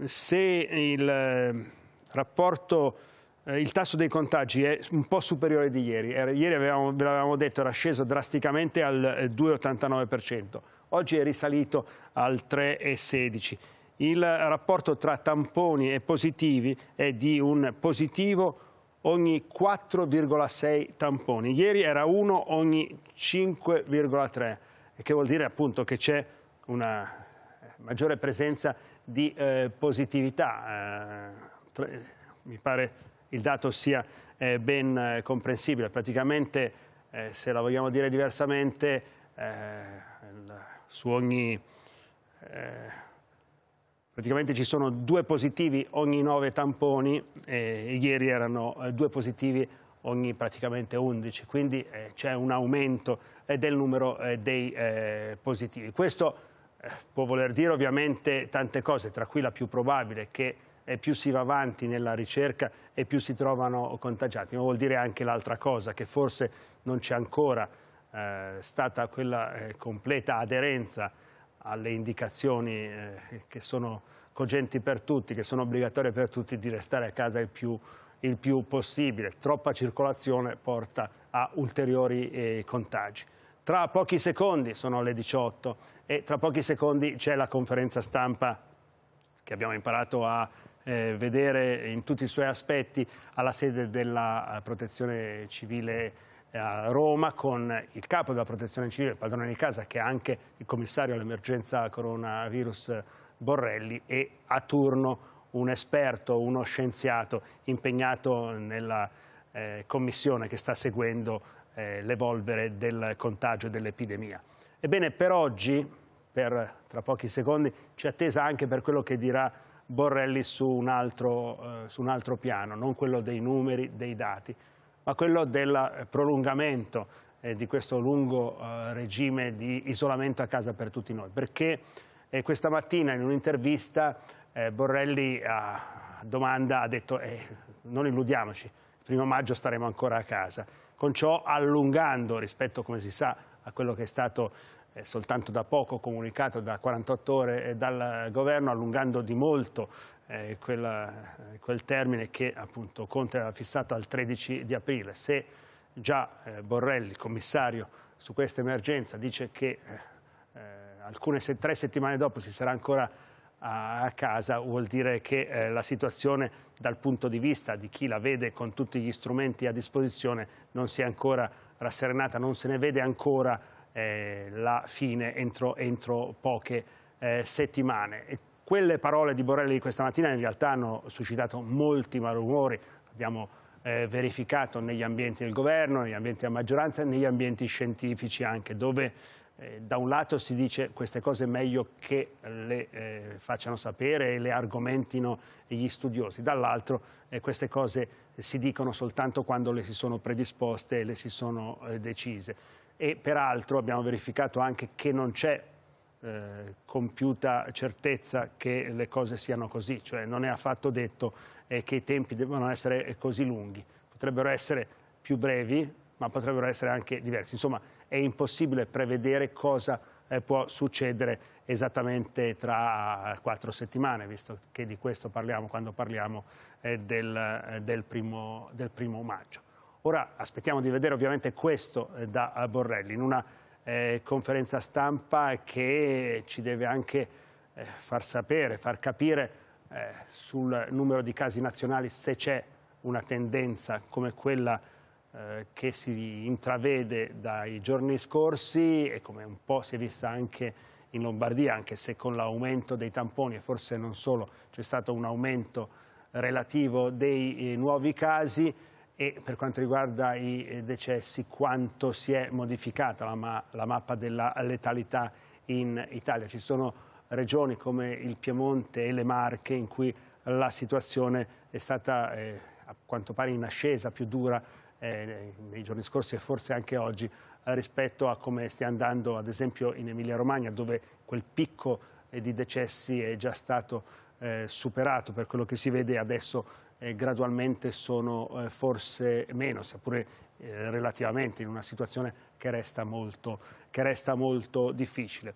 se il rapporto eh, il tasso dei contagi è un po' superiore di ieri. Ieri avevamo, ve l'avevamo detto, era sceso drasticamente al 2,89%. Eh, Oggi è risalito al 3,16%. Il rapporto tra tamponi e positivi è di un positivo ogni 4,6 tamponi. Ieri era 1 ogni 5,3, che vuol dire appunto che c'è una eh, maggiore presenza di eh, positività. Eh, tre, mi pare il dato sia eh, ben eh, comprensibile. Praticamente, eh, se la vogliamo dire diversamente, eh, il, su ogni... Eh, praticamente ci sono due positivi ogni nove tamponi e ieri erano due positivi ogni praticamente undici, quindi c'è un aumento del numero dei positivi. Questo può voler dire ovviamente tante cose, tra cui la più probabile che e più si va avanti nella ricerca e più si trovano contagiati, ma vuol dire anche l'altra cosa, che forse non c'è ancora eh, stata quella eh, completa aderenza alle indicazioni eh, che sono cogenti per tutti, che sono obbligatorie per tutti di restare a casa il più, il più possibile. Troppa circolazione porta a ulteriori eh, contagi. Tra pochi secondi sono le 18 e tra pochi secondi c'è la conferenza stampa che abbiamo imparato a eh, vedere in tutti i suoi aspetti alla sede della eh, protezione civile eh, a Roma con il capo della protezione civile, il padrone di casa, che è anche il commissario all'emergenza coronavirus eh, Borrelli e a turno un esperto, uno scienziato impegnato nella eh, commissione che sta seguendo eh, l'evolvere del contagio dell'epidemia. Ebbene, per oggi, per tra pochi secondi, ci attesa anche per quello che dirà Borrelli su un, altro, eh, su un altro piano, non quello dei numeri, dei dati, ma quello del eh, prolungamento eh, di questo lungo eh, regime di isolamento a casa per tutti noi. Perché eh, questa mattina in un'intervista eh, Borrelli a eh, domanda ha detto non illudiamoci, il primo maggio staremo ancora a casa, con ciò allungando rispetto, come si sa, a quello che è stato soltanto da poco comunicato da 48 ore eh, dal governo, allungando di molto eh, quella, eh, quel termine che appunto Conte aveva fissato al 13 di aprile. Se già eh, Borrelli, commissario su questa emergenza, dice che eh, alcune se tre settimane dopo si sarà ancora a, a casa, vuol dire che la situazione dal punto di vista di chi la vede con tutti gli strumenti a disposizione non si è ancora rasserenata, non se ne vede ancora eh, la fine entro, entro poche eh, settimane. E quelle parole di Borrelli di questa mattina in realtà hanno suscitato molti malumori, abbiamo eh, verificato negli ambienti del governo, negli ambienti della maggioranza, e negli ambienti scientifici anche, dove eh, da un lato si dice queste cose meglio che le eh, facciano sapere e le argomentino gli studiosi, dall'altro eh, queste cose si dicono soltanto quando le si sono predisposte e le si sono eh, decise e peraltro abbiamo verificato anche che non c'è eh, compiuta certezza che le cose siano così, cioè non è affatto detto eh, che i tempi debbano essere così lunghi, potrebbero essere più brevi ma potrebbero essere anche diversi. Insomma, è impossibile prevedere cosa eh, può succedere esattamente tra quattro settimane, visto che di questo parliamo quando parliamo eh, del, eh, del, primo, del primo maggio. Ora aspettiamo di vedere ovviamente questo eh, da eh, Borrelli in una eh, conferenza stampa che ci deve anche eh, far sapere, far capire eh, sul numero di casi nazionali se c'è una tendenza come quella eh, che si intravede dai giorni scorsi e come un po' si è vista anche in Lombardia, anche se con l'aumento dei tamponi e forse non solo c'è stato un aumento relativo dei nuovi casi, e per quanto riguarda i eh, decessi quanto si è modificata la, ma la mappa della letalità in Italia. Ci sono regioni come il Piemonte e le Marche in cui la situazione è stata eh, a quanto pare in ascesa più dura eh, nei giorni scorsi e forse anche oggi eh, rispetto a come stia andando ad esempio in Emilia Romagna dove quel picco eh, di decessi è già stato superato per quello che si vede adesso eh, gradualmente sono eh, forse meno, seppure eh, relativamente in una situazione che resta molto, che resta molto difficile.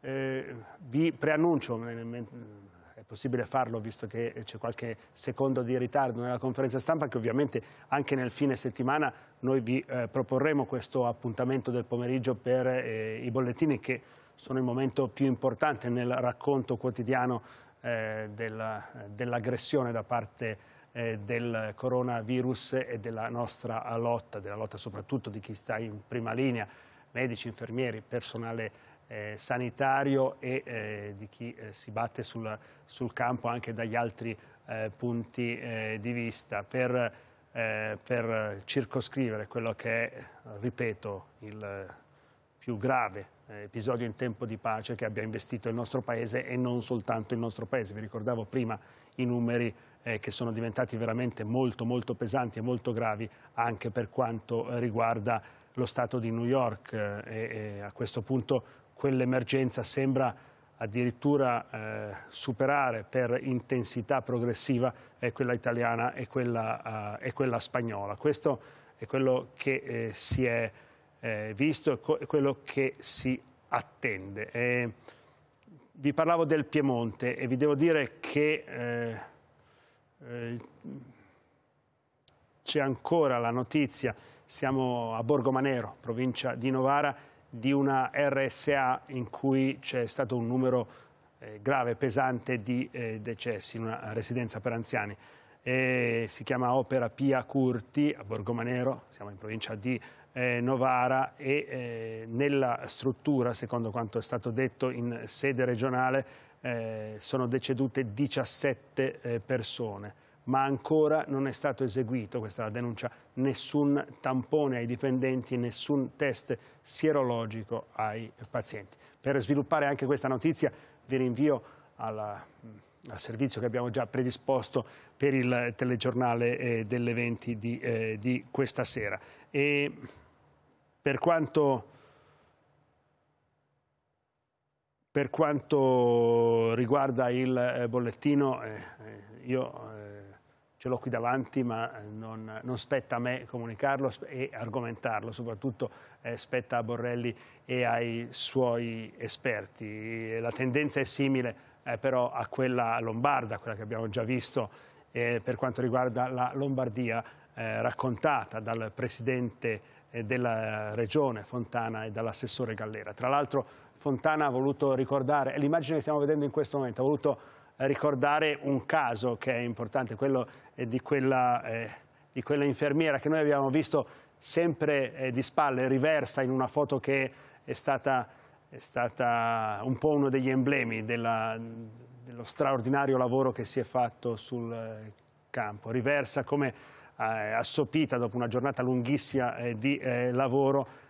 Eh, vi preannuncio, è possibile farlo visto che c'è qualche secondo di ritardo nella conferenza stampa che ovviamente anche nel fine settimana noi vi eh, proporremo questo appuntamento del pomeriggio per eh, i bollettini che sono il momento più importante nel racconto quotidiano eh, dell'aggressione dell da parte di eh, del coronavirus e della nostra lotta, della lotta soprattutto di chi sta in prima linea, medici, infermieri, personale eh, sanitario e eh, di chi eh, si batte sul, sul, campo anche dagli altri eh, punti eh, di vista per, per, circoscrivere quello che è, ripeto, il più grave episodio in tempo di pace che abbia investito il nostro Paese e non soltanto il nostro Paese. Vi ricordavo prima i numeri eh, che sono diventati veramente molto molto pesanti e molto gravi anche per quanto riguarda lo Stato di New York eh, e, a questo punto quell'emergenza sembra addirittura eh, superare per intensità progressiva eh, quella italiana e quella, eh, e quella, spagnola. Questo è quello che eh, si è visto e quello che si attende. vi parlavo del Piemonte e vi devo dire che eh, c'è ancora la notizia, siamo a Borgo Manero, provincia di Novara, di una RSA in cui c'è stato un numero eh, grave, pesante di eh, decessi in una residenza per anziani. E eh, si chiama Opera Pia Curti a Borgo Manero, siamo in provincia di eh, Novara e eh, nella struttura, secondo quanto è stato detto in sede regionale, eh, sono decedute 17 eh, persone, ma ancora non è stato eseguito, questa è la denuncia, nessun tampone ai dipendenti, nessun test sierologico ai pazienti. Per sviluppare anche questa notizia vi rinvio alla mm, al servizio che abbiamo già predisposto per il telegiornale eh, delle 20 di, eh, di questa sera. E per quanto Per quanto riguarda il eh, bollettino, eh, eh, io ce l'ho qui davanti, ma non, non, spetta a me comunicarlo e argomentarlo, soprattutto eh, spetta a Borrelli e ai suoi esperti. La tendenza è simile eh, però a quella lombarda, quella che abbiamo già visto eh, per quanto riguarda la Lombardia, raccontata dal presidente della regione Fontana e dall'assessore Gallera. Tra l'altro Fontana ha voluto ricordare, è l'immagine che stiamo vedendo in questo momento, ha voluto ricordare un caso che è importante, quello eh, di quella, eh, di quella infermiera che noi abbiamo visto sempre eh, di spalle, riversa in una foto che è stata, è stata un po' uno degli emblemi della, dello straordinario lavoro che si è fatto sul eh, campo, riversa come eh, assopita dopo una giornata lunghissima eh, di lavoro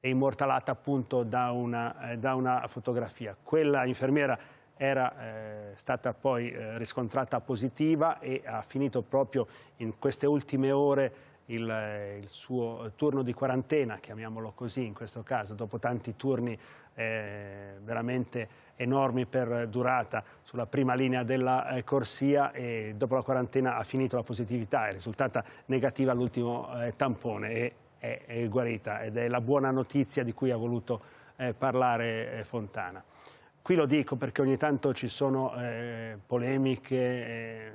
è immortalata appunto da una, eh, da una fotografia. Quella infermiera era eh, stata poi eh, riscontrata positiva e ha finito proprio in queste ultime ore il, eh, il, suo turno di quarantena, chiamiamolo così in questo caso, dopo tanti turni eh, veramente enormi per durata sulla prima linea della eh, corsia e dopo la quarantena ha finito la positività, è risultata negativa all'ultimo eh, tampone e è, è guarita ed è la buona notizia di cui ha voluto eh, parlare eh, Fontana. Qui lo dico perché ogni tanto ci sono eh, polemiche, eh,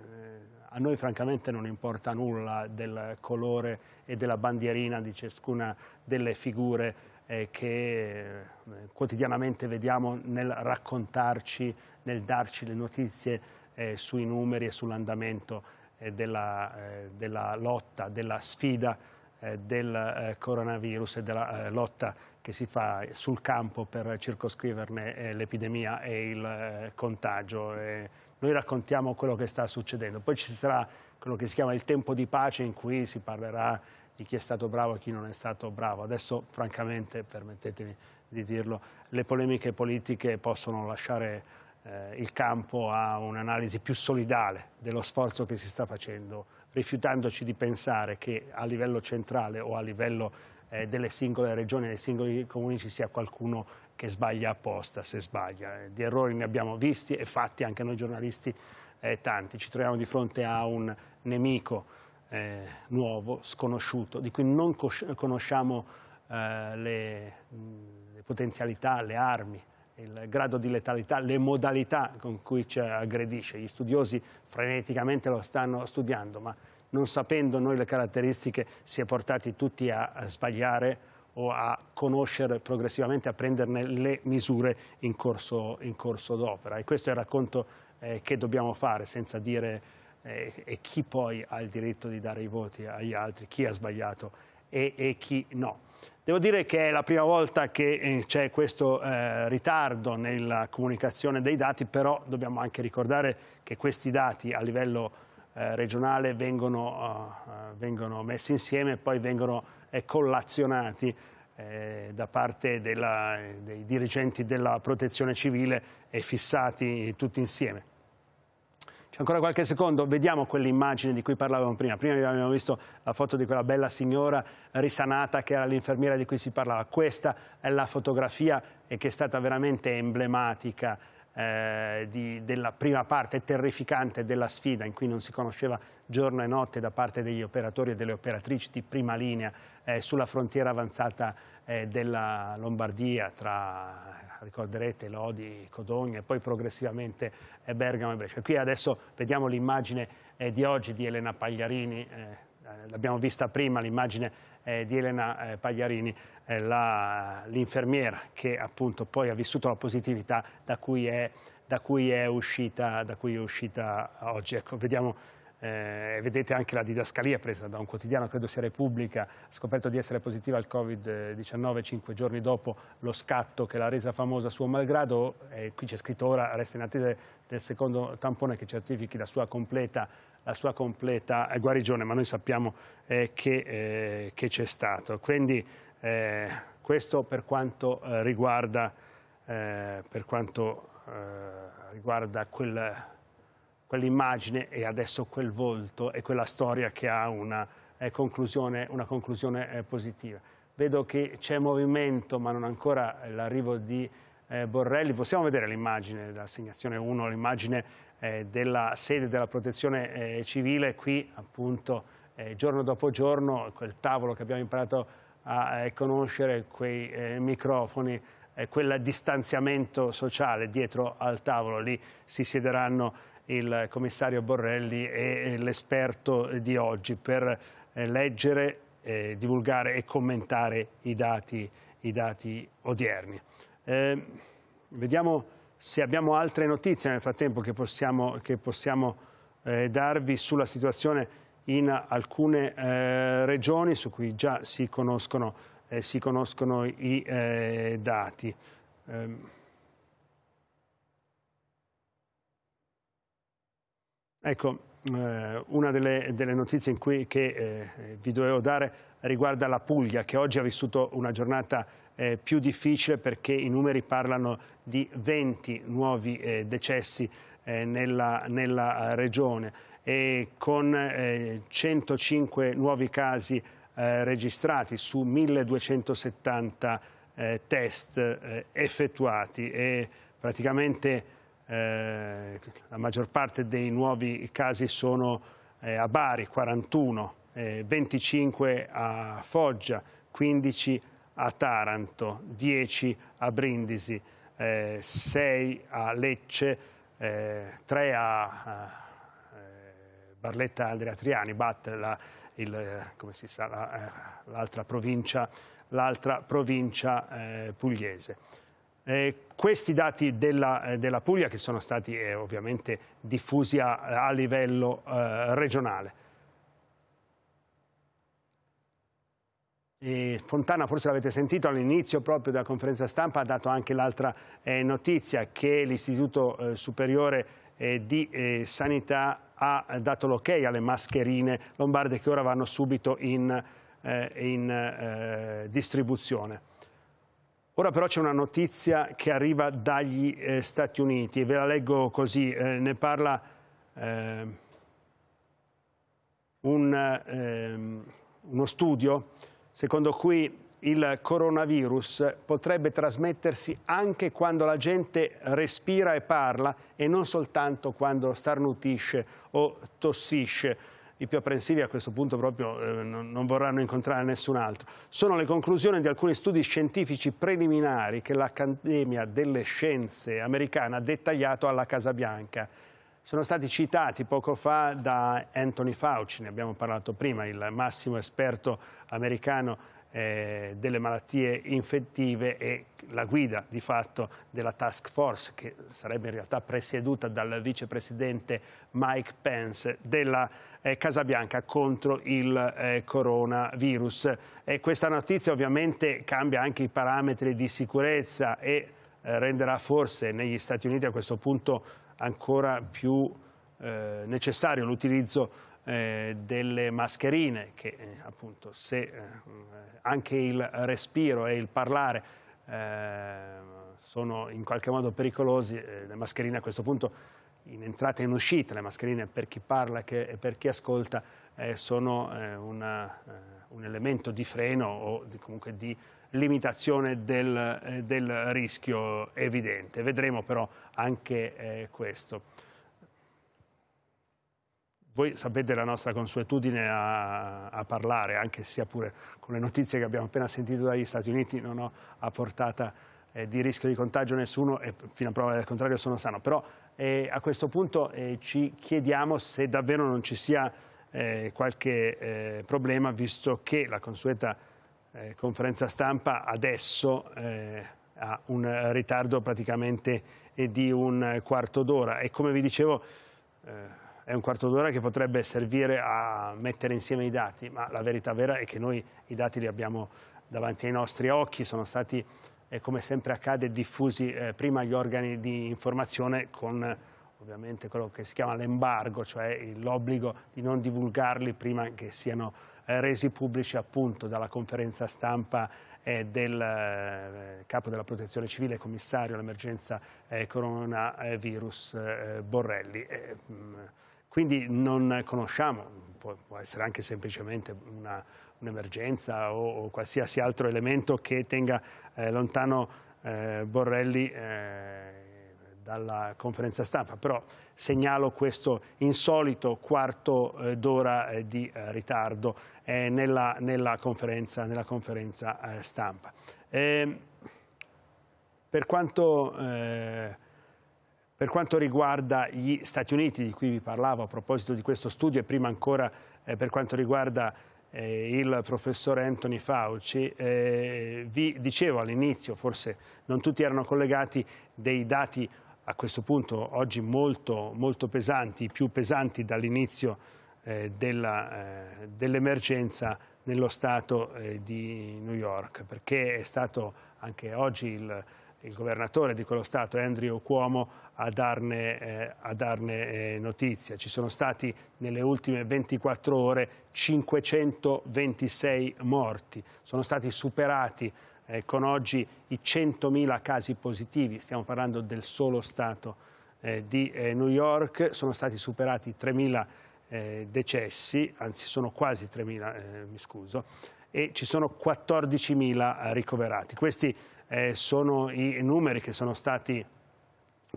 a noi francamente non importa nulla del colore e della bandierina di ciascuna delle figure eh, che quotidianamente vediamo nel raccontarci, nel darci le notizie eh, sui numeri e sull'andamento eh, della, eh, della lotta, della sfida eh, del eh, coronavirus e della eh, lotta che si fa sul campo per circoscriverne l'epidemia e il contagio. noi raccontiamo quello che sta succedendo. Poi ci sarà quello che si chiama il tempo di pace in cui si parlerà di chi è stato bravo e chi non è stato bravo. Adesso, francamente, permettetemi di dirlo, le polemiche politiche possono lasciare eh, il campo a un'analisi più solidale dello sforzo che si sta facendo rifiutandoci di pensare che a livello centrale o a livello eh, delle singole regioni, dei singoli comuni ci sia qualcuno che sbaglia apposta, se sbaglia. Eh, di errori ne abbiamo visti e fatti anche noi giornalisti eh, tanti. Ci troviamo di fronte a un nemico eh, nuovo, sconosciuto, di cui non conosciamo eh, le, le potenzialità, le armi, il grado di letalità, le modalità con cui ci aggredisce. Gli studiosi freneticamente lo stanno studiando, ma non sapendo noi le caratteristiche si è portati tutti a sbagliare o a conoscere progressivamente, a prenderne le misure in corso, corso d'opera. E questo è il racconto eh, che dobbiamo fare senza dire eh, e chi poi ha il diritto di dare i voti agli altri, chi ha sbagliato e, e chi no. Devo dire che è la prima volta che eh, c'è questo eh, ritardo nella comunicazione dei dati, però dobbiamo anche ricordare che questi dati a livello eh, regionale vengono, uh, vengono, messi insieme e poi vengono eh, collazionati da parte della, dei dirigenti della protezione civile e fissati tutti insieme. C'è ancora qualche secondo, vediamo quell'immagine di cui parlavamo prima. Prima abbiamo visto la foto di quella bella signora risanata che era l'infermiera di cui si parlava. Questa è la fotografia e che è stata veramente emblematica eh, di, della prima parte terrificante della sfida in cui non si conosceva giorno e notte da parte degli operatori e delle operatrici di prima linea eh, sulla frontiera avanzata eh, della Lombardia tra, ricorderete, Lodi, Codogna e poi progressivamente eh, Bergamo e Brescia. Qui adesso vediamo l'immagine eh, di oggi di Elena Pagliarini, eh, eh, l'abbiamo vista prima l'immagine di Elena Pagliarini, l'infermiera che appunto poi ha vissuto la positività da cui è, da cui è, uscita, da cui è uscita, oggi. Ecco, vediamo eh, vedete anche la didascalia presa da un quotidiano, credo sia Repubblica, scoperto di essere positiva al Covid-19 cinque giorni dopo lo scatto che l'ha resa famosa suo malgrado. Eh, qui c'è scritto ora, resta in attesa del secondo tampone che certifichi la sua completa, la sua completa eh, guarigione, ma noi sappiamo eh, che eh, c'è stato. Quindi eh, questo per quanto riguarda, per quanto, riguarda quel quell'immagine e adesso quel volto e quella storia che ha una eh, conclusione, una conclusione eh, positiva. Vedo che c'è movimento, ma non ancora eh, l'arrivo di eh, Borrelli. Possiamo vedere l'immagine dell'assegnazione 1, l'immagine eh, della sede della protezione eh, civile qui appunto giorno dopo giorno, quel tavolo che abbiamo imparato a conoscere, quei microfoni quel distanziamento sociale dietro al tavolo, lì si siederanno il commissario Borrelli è l'esperto di oggi per eh, leggere, eh, divulgare e commentare i dati, i dati odierni. Eh, vediamo se abbiamo altre notizie nel frattempo che possiamo, che possiamo eh, darvi sulla situazione in alcune eh, regioni su cui già si conoscono, eh, si conoscono i dati. Ehm, Ecco, eh, una delle, delle notizie cui, che eh, vi dovevo dare riguarda la Puglia, che oggi ha vissuto una giornata eh, più difficile perché i numeri parlano di 20 nuovi eh, decessi eh, nella, nella, eh, regione e con 105 nuovi casi registrati su 1270 test effettuati e praticamente eh, la maggior parte dei nuovi casi sono eh, a Bari, 41, eh, 25 a Foggia, 15 a Taranto, 10 a Brindisi, 6 eh, a Lecce, 3 eh, a, a eh, Barletta Adriatriani, Bat, la, l'altra provincia, provincia pugliese. Eh, questi dati della, eh, della, Puglia che sono stati eh, ovviamente diffusi a, a livello eh, regionale. E Fontana, forse l'avete sentito all'inizio proprio della conferenza stampa, ha dato anche l'altra eh, notizia che l'Istituto eh, Superiore di Sanità ha dato l'ok ok alle mascherine lombarde che ora vanno subito in, in distribuzione. Ora però c'è una notizia che arriva dagli eh, Stati Uniti e ve la leggo così, eh, ne parla eh, un, ehm, uno studio secondo cui il coronavirus potrebbe trasmettersi anche quando la gente respira e parla e non soltanto quando starnutisce o tossisce i più apprensivi a questo punto proprio eh, non vorranno incontrare nessun altro, sono le conclusioni di alcuni studi scientifici preliminari che l'Accademia delle Scienze americana ha dettagliato alla Casa Bianca. Sono stati citati poco fa da Anthony Fauci, ne abbiamo parlato prima, il massimo esperto americano eh, delle malattie infettive e la guida di fatto della task force che sarebbe in realtà presieduta dal vicepresidente Mike Pence della eh, Casa Bianca contro il eh, coronavirus. E questa notizia ovviamente cambia anche i parametri di sicurezza e eh, renderà forse negli Stati Uniti a questo punto ancora più eh, necessario l'utilizzo eh, delle mascherine che eh, appunto se eh, anche il respiro e il parlare eh, sono in qualche modo pericolosi, eh, le mascherine a questo punto in entrata e in uscita, le mascherine per chi parla che, e per chi ascolta eh, sono una, un elemento di freno o di, comunque di limitazione del, del, rischio evidente. Vedremo però anche questo. Voi sapete la nostra consuetudine a, a, parlare, anche sia pure con le notizie che abbiamo appena sentito dagli Stati Uniti, non ho a portata eh, di rischio di contagio nessuno e fino a prova del contrario sono sano. Però eh, a questo punto eh, ci chiediamo se davvero non ci sia eh, qualche eh, problema, visto che la consueta eh, conferenza stampa adesso ha un ritardo praticamente di un quarto d'ora. E come vi dicevo è un quarto d'ora che potrebbe servire a mettere insieme i dati, ma la verità vera è che noi i dati li abbiamo davanti ai nostri occhi, sono stati, eh, come sempre accade, diffusi eh, prima agli organi di informazione con ovviamente quello che si chiama l'embargo, cioè l'obbligo di non divulgarli prima che siano eh, resi pubblici appunto dalla conferenza stampa del capo della protezione civile, commissario all'emergenza coronavirus Borrelli. Mm, quindi non conosciamo, può, può essere anche semplicemente un'emergenza o, o, qualsiasi altro elemento che tenga eh, lontano eh, Borrelli eh, dalla conferenza stampa, però segnalo questo insolito quarto eh, d'ora eh, di eh, ritardo eh, nella, nella, conferenza, nella conferenza eh, stampa. Ehm, per quanto per quanto riguarda gli Stati Uniti, di cui vi parlavo a proposito di questo studio e prima ancora eh, per quanto riguarda eh, il professor Anthony Fauci, eh, vi dicevo all'inizio, forse non tutti erano collegati, dei dati a questo punto oggi molto, molto pesanti, più pesanti dall'inizio eh, eh, dell'emergenza dell nello Stato eh, di New York, perché è stato anche oggi il il governatore di quello Stato, Andrew Cuomo, a darne, eh, a darne eh, notizia. Ci sono stati nelle ultime 24 ore 526 morti, sono stati superati eh, con oggi i 100.000 casi positivi, stiamo parlando del solo Stato eh, di eh, New York, sono stati superati 3.000 eh, decessi, anzi sono quasi 3.000, mi scuso, e ci sono 14.000 ricoverati. Questi eh, sono i numeri che sono stati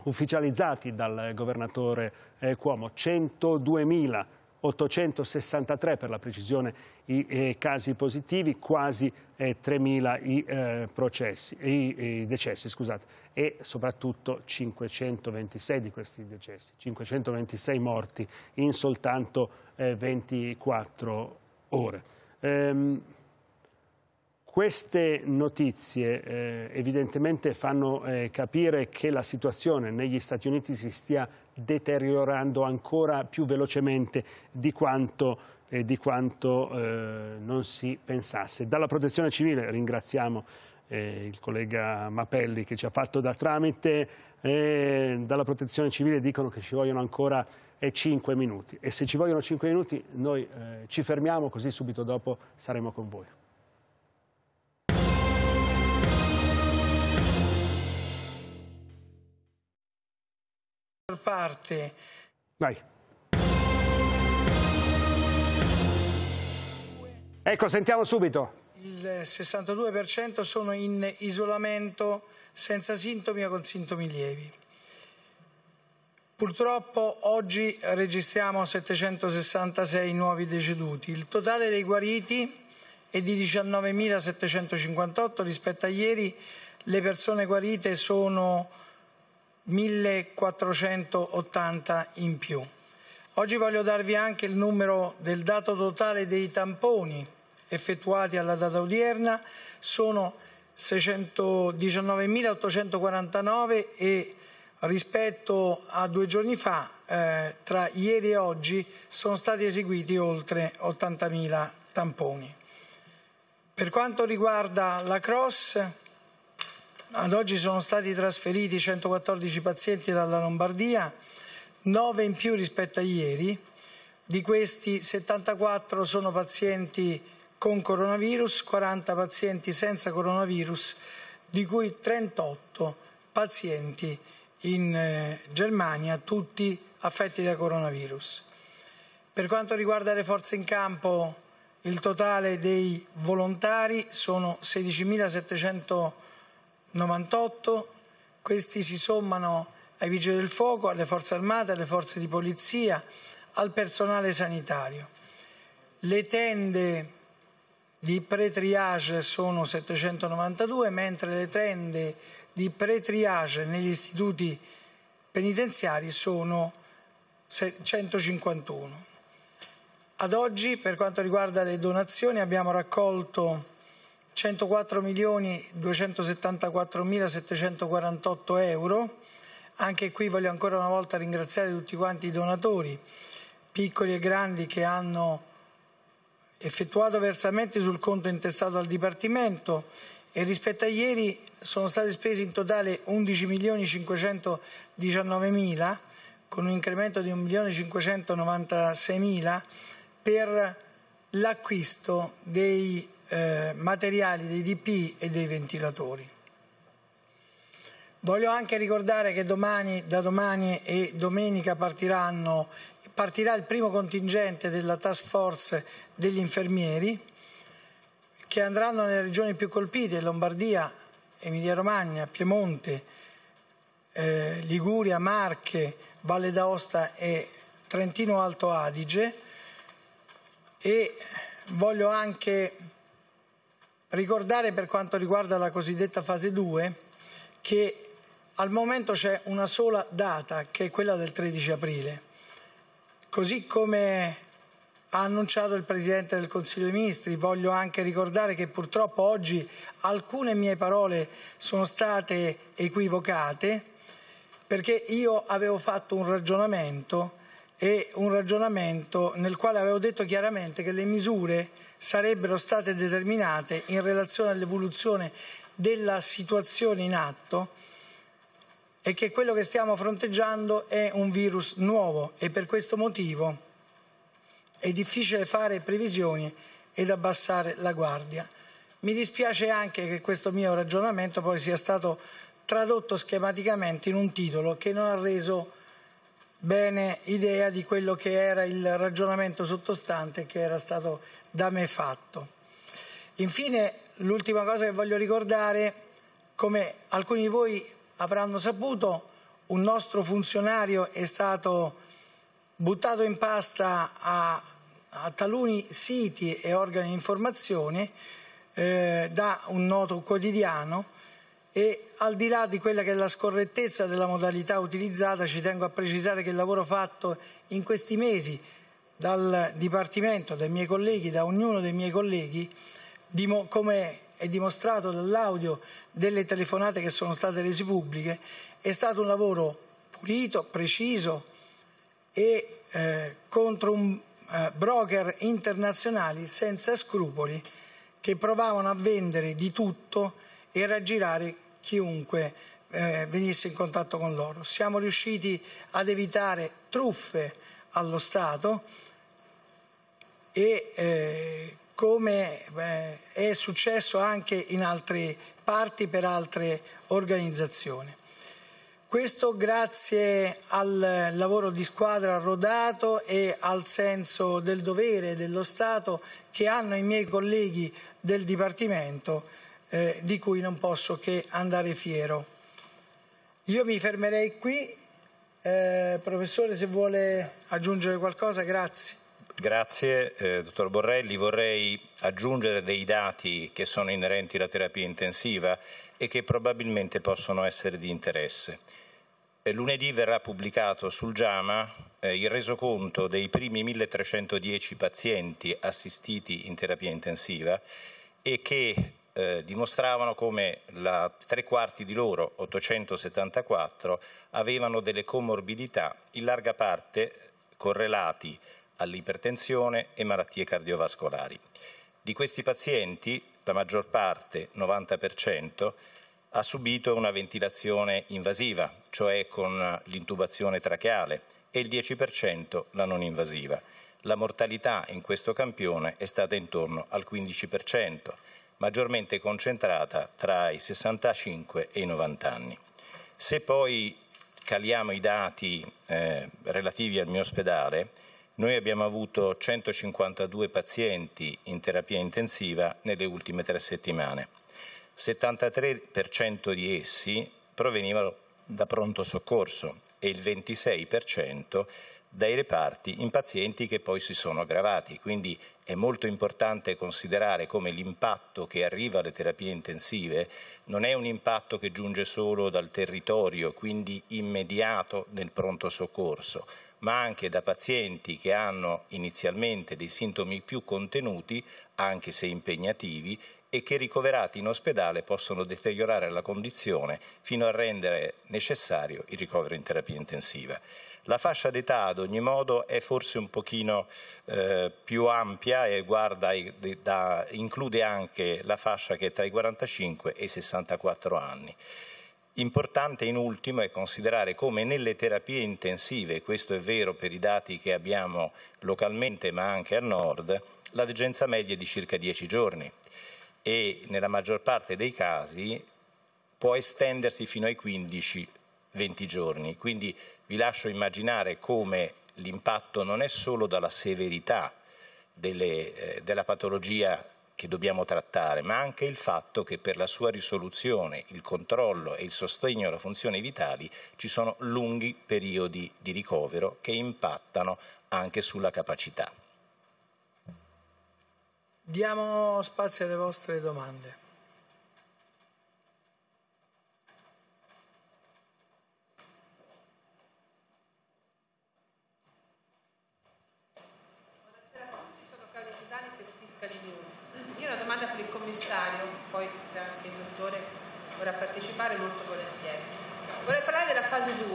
ufficializzati dal governatore eh, Cuomo, 102.863 per la precisione i, i eh, casi positivi, quasi eh, 3.000 i, eh, i, i decessi scusate, e soprattutto 526 di questi decessi, 526 morti in soltanto eh, 24 ore. Ehm, queste notizie eh, evidentemente fanno eh, capire che la situazione negli Stati Uniti si stia deteriorando ancora più velocemente di quanto, eh, di quanto eh, non si pensasse. Dalla protezione civile ringraziamo eh, il collega Mapelli che ci ha fatto da tramite, eh, dalla protezione civile dicono che ci vogliono ancora 5 minuti e se ci vogliono 5 minuti noi ci fermiamo così subito dopo saremo con voi. parte. Vai. Ecco, sentiamo subito. Il 62% sono in isolamento senza sintomi o con sintomi lievi. Purtroppo oggi registriamo 766 nuovi deceduti. Il totale dei guariti è di 19.758 rispetto a ieri. Le persone guarite sono 1480 in più. Oggi voglio darvi anche il numero del dato totale dei tamponi effettuati alla data odierna, sono 619.849 e rispetto a due giorni fa, eh, tra ieri e oggi, sono stati eseguiti oltre 80.000 tamponi. Per quanto riguarda la cross, ad oggi sono stati trasferiti 114 pazienti dalla Lombardia, 9 in più rispetto a ieri. Di questi 74 sono pazienti con coronavirus, 40 pazienti senza coronavirus, di cui 38 pazienti in eh, Germania, tutti affetti da coronavirus. Per quanto riguarda le forze in campo, il totale dei volontari sono 16.700 98, questi si sommano ai vigili del fuoco, alle forze armate, alle forze di polizia, al personale sanitario. Le tende di pre-triage sono 792, mentre le tende di pre-triage negli istituti penitenziari sono 151. Ad oggi, per quanto riguarda le donazioni, abbiamo raccolto 104.274.748 euro. Anche qui voglio ancora una volta ringraziare tutti quanti i donatori, piccoli e grandi, che hanno effettuato versamenti sul conto intestato al Dipartimento e rispetto a ieri sono stati spesi in totale 11.519.000 con un incremento di 1.596.000 per l'acquisto dei eh, materiali dei DP e dei ventilatori. Voglio anche ricordare che domani, da domani e domenica partirà il primo contingente della task force degli infermieri che andranno nelle regioni più colpite, Lombardia, Emilia Romagna, Piemonte, eh, Liguria, Marche, Valle d'Aosta e Trentino Alto Adige e voglio anche Ricordare per quanto riguarda la cosiddetta fase 2 che al momento c'è una sola data che è quella del 13 aprile, così come ha annunciato il Presidente del Consiglio dei Ministri. Voglio anche ricordare che purtroppo oggi alcune mie parole sono state equivocate perché io avevo fatto un ragionamento e un ragionamento nel quale avevo detto chiaramente che le misure sarebbero state determinate in relazione all'evoluzione della situazione in atto e che quello che stiamo fronteggiando è un virus nuovo e per questo motivo è difficile fare previsioni ed abbassare la guardia. Mi dispiace anche che questo mio ragionamento poi sia stato tradotto schematicamente in un titolo che non ha reso bene idea di quello che era il ragionamento sottostante che era stato da me fatto. Infine, l'ultima cosa che voglio ricordare, come alcuni di voi avranno saputo, un nostro funzionario è stato buttato in pasta a, a taluni siti e organi di informazione eh, da un noto quotidiano e al di là di quella che è la scorrettezza della modalità utilizzata ci tengo a precisare che il lavoro fatto in questi mesi dal Dipartimento, dai miei colleghi, da ognuno dei miei colleghi, come è dimostrato dall'audio delle telefonate che sono state rese pubbliche, è stato un lavoro pulito, preciso e eh, contro un eh, broker internazionali senza scrupoli che provavano a vendere di tutto e raggirare chiunque eh, venisse in contatto con loro. Siamo riusciti ad evitare truffe allo Stato e eh, come eh, è successo anche in altre parti per altre organizzazioni. Questo grazie al lavoro di squadra rodato e al senso del dovere dello Stato che hanno i miei colleghi del Dipartimento eh, di cui non posso che andare fiero. Io mi fermerei qui. Eh, professore, se vuole aggiungere qualcosa, grazie. Grazie, eh, dottor Borrelli. Vorrei aggiungere dei dati che sono inerenti alla terapia intensiva e che probabilmente possono essere di interesse. Eh, lunedì verrà pubblicato sul JAMA eh, il resoconto dei primi 1310 pazienti assistiti in terapia intensiva e che eh, dimostravano come la, tre quarti di loro, 874, avevano delle comorbidità, in larga parte correlati all'ipertensione e malattie cardiovascolari. Di questi pazienti, la maggior parte, 90%, ha subito una ventilazione invasiva, cioè con l'intubazione tracheale, e il 10% la non invasiva. La mortalità in questo campione è stata intorno al 15% maggiormente concentrata tra i 65 e i 90 anni. Se poi caliamo i dati eh, relativi al mio ospedale, noi abbiamo avuto 152 pazienti in terapia intensiva nelle ultime tre settimane. 73% di essi provenivano da pronto soccorso e il 26% dai reparti in pazienti che poi si sono aggravati. Quindi è molto importante considerare come l'impatto che arriva alle terapie intensive non è un impatto che giunge solo dal territorio, quindi immediato nel pronto soccorso, ma anche da pazienti che hanno inizialmente dei sintomi più contenuti, anche se impegnativi, e che ricoverati in ospedale possono deteriorare la condizione fino a rendere necessario il ricovero in terapia intensiva. La fascia d'età ad ogni modo è forse un pochino eh, più ampia e guarda, da, include anche la fascia che è tra i 45 e i 64 anni. Importante in ultimo è considerare come nelle terapie intensive, questo è vero per i dati che abbiamo localmente ma anche a nord, la degenza media è di circa 10 giorni e nella maggior parte dei casi può estendersi fino ai 15 20 giorni. Quindi vi lascio immaginare come l'impatto non è solo dalla severità delle, eh, della patologia che dobbiamo trattare, ma anche il fatto che per la sua risoluzione, il controllo e il sostegno alla funzione vitali ci sono lunghi periodi di ricovero che impattano anche sulla capacità. Diamo spazio alle vostre domande.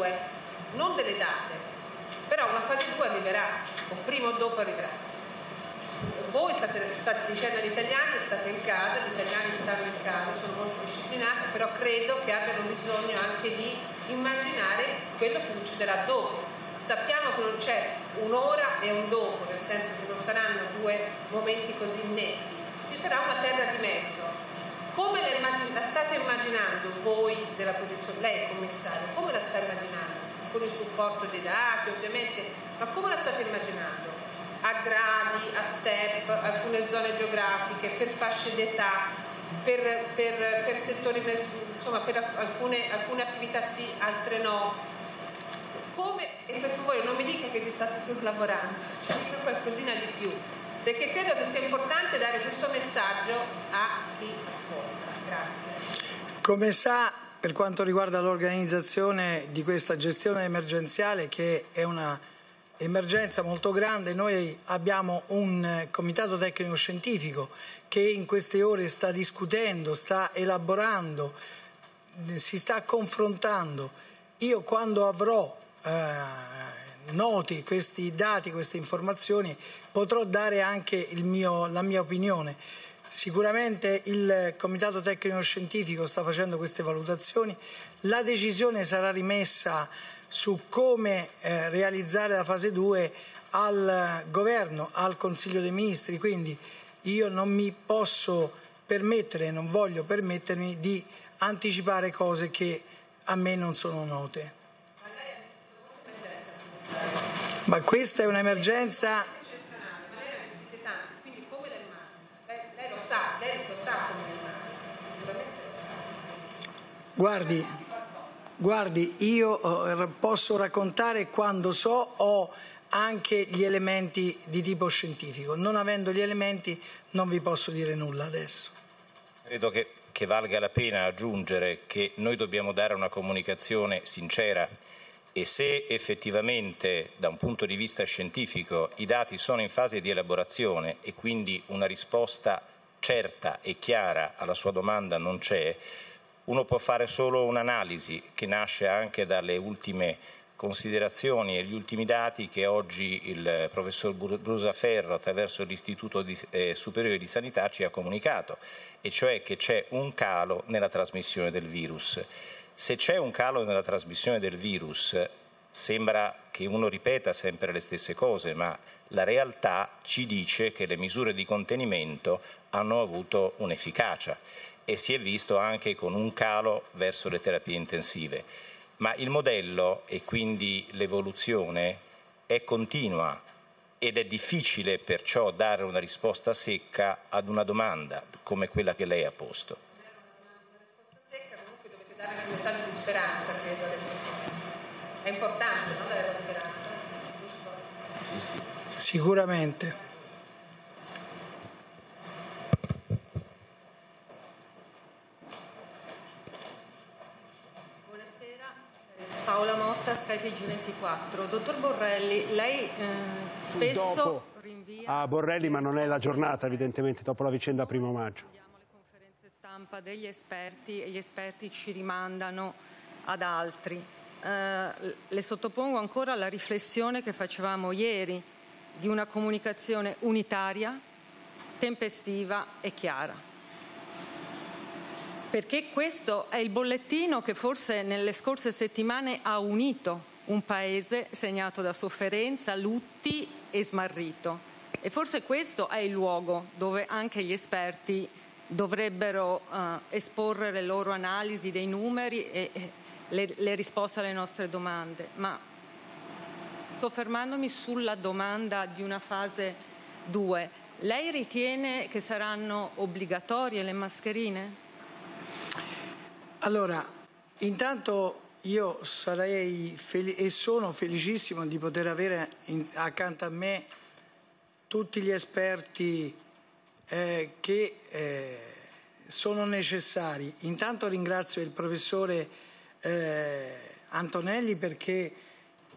2, non delle date, però una fase 2 arriverà, o prima o dopo arriverà. Voi state, state dicendo agli italiani state in casa, gli italiani stanno in casa, sono molto disciplinati, però credo che abbiano bisogno anche di immaginare quello che succederà dopo. Sappiamo che non c'è un'ora e un dopo, nel senso che non saranno due momenti così netti, ci sarà una terra di mezzo come la, la state immaginando voi della posizione, lei commissario, come la sta immaginando? Con il supporto dei dati ovviamente, ma come la state immaginando? A gradi, a step, alcune zone geografiche, per fasce d'età, per, per, per, settori, insomma per alcune, alcune attività sì, altre no. Come, e per favore non mi dica che ci state solo lavorando, c'è cioè, qualcosina di più perché credo che sia importante dare questo messaggio a chi ascolta. Grazie. Come sa, per quanto riguarda l'organizzazione di questa gestione emergenziale, che è una emergenza molto grande, noi abbiamo un eh, comitato tecnico scientifico che in queste ore sta discutendo, sta elaborando, eh, si sta confrontando. Io quando avrò eh, noti questi dati, queste informazioni, potrò dare anche mio, la mia opinione. Sicuramente il Comitato Tecnico Scientifico sta facendo queste valutazioni, la decisione sarà rimessa su come eh, realizzare la fase 2 al Governo, al Consiglio dei Ministri, quindi io non mi posso permettere, non voglio permettermi di anticipare cose che a me non sono note. Ma questa è un'emergenza... Guardi, guardi, io eh, posso raccontare quando so ho anche gli elementi di tipo scientifico. Non avendo gli elementi non vi posso dire nulla adesso. Credo che, che valga la pena aggiungere che noi dobbiamo dare una comunicazione sincera e se effettivamente da un punto di vista scientifico i dati sono in fase di elaborazione e quindi una risposta certa e chiara alla sua domanda non c'è, uno può fare solo un'analisi che nasce anche dalle ultime considerazioni e gli ultimi dati che oggi il professor Brusaferro attraverso l'Istituto eh, Superiore di Sanità ci ha comunicato, e cioè che c'è un calo nella trasmissione del virus. Se c'è un calo nella trasmissione del virus, sembra che uno ripeta sempre le stesse cose, ma la realtà ci dice che le misure di contenimento hanno avuto un'efficacia e si è visto anche con un calo verso le terapie intensive. Ma il modello e quindi l'evoluzione è continua ed è difficile perciò dare una risposta secca ad una domanda come quella che lei ha posto dare un messaggio di speranza, credo. È importante no? dare la speranza, giusto? Sicuramente. Paola Motta, skytg 24 Dottor Borrelli, lei eh, spesso rinvia... Ah, Borrelli, ma non è la giornata, evidentemente, dopo la vicenda primo maggio stampa degli esperti e gli esperti ci rimandano ad altri. Eh, le sottopongo ancora la riflessione che facevamo ieri di una comunicazione unitaria, tempestiva e chiara. Perché questo è il bollettino che forse nelle scorse settimane ha unito un paese segnato da sofferenza, lutti e smarrito. E forse questo è il luogo dove anche gli esperti dovrebbero eh, esporre le loro analisi dei numeri e, e le, le, risposte alle nostre domande. Ma soffermandomi sulla domanda di una fase 2, lei ritiene che saranno obbligatorie le mascherine? Allora, intanto io sarei felice e sono felicissimo di poter avere in, accanto a me tutti gli esperti eh, che eh, sono necessari. Intanto ringrazio il professore eh, Antonelli perché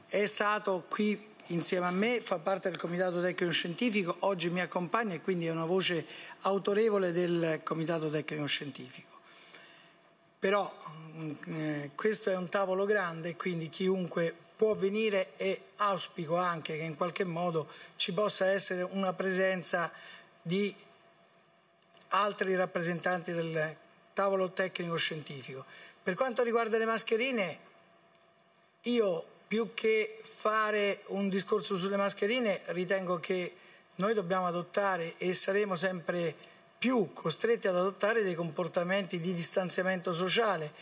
è stato qui insieme a me, fa parte del Comitato Tecnico-Scientifico, oggi mi accompagna e quindi è una voce autorevole del Comitato Tecnico-Scientifico. Però mm, eh, questo è un tavolo grande, quindi chiunque può venire e auspico anche che in qualche modo ci possa essere una presenza di altri rappresentanti del tavolo tecnico scientifico. Per quanto riguarda le mascherine, io più che fare un discorso sulle mascherine ritengo che noi dobbiamo adottare e saremo sempre più costretti ad adottare dei comportamenti di distanziamento sociale.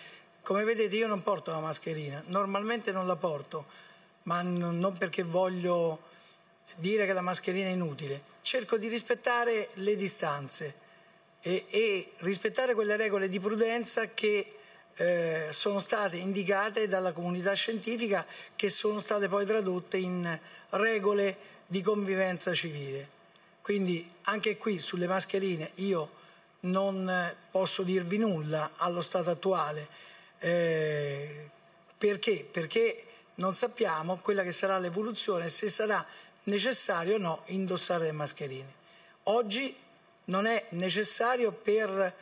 Come vedete io non porto la mascherina, normalmente non la porto, ma non perché voglio dire che la mascherina è inutile, cerco di rispettare le distanze e, e rispettare quelle regole di prudenza che eh, sono state indicate dalla comunità scientifica che sono state poi tradotte in regole di convivenza civile. Quindi anche qui sulle mascherine io non posso dirvi nulla allo stato attuale. Eh, perché? Perché non sappiamo quella che sarà l'evoluzione, se sarà necessario o no indossare le mascherine. Oggi non è necessario per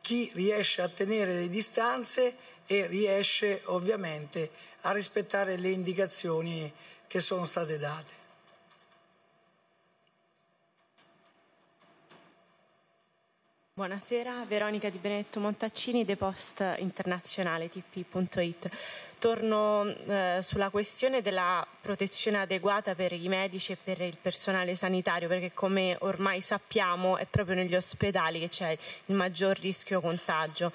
chi riesce a tenere le distanze e riesce ovviamente a rispettare le indicazioni che sono state date. Buonasera, Veronica Di Benedetto Montaccini, Depost Internazionale tp.it. Torno eh, sulla questione della protezione adeguata per i medici e per il personale sanitario, perché come ormai sappiamo è proprio negli ospedali che c'è il maggior rischio contagio.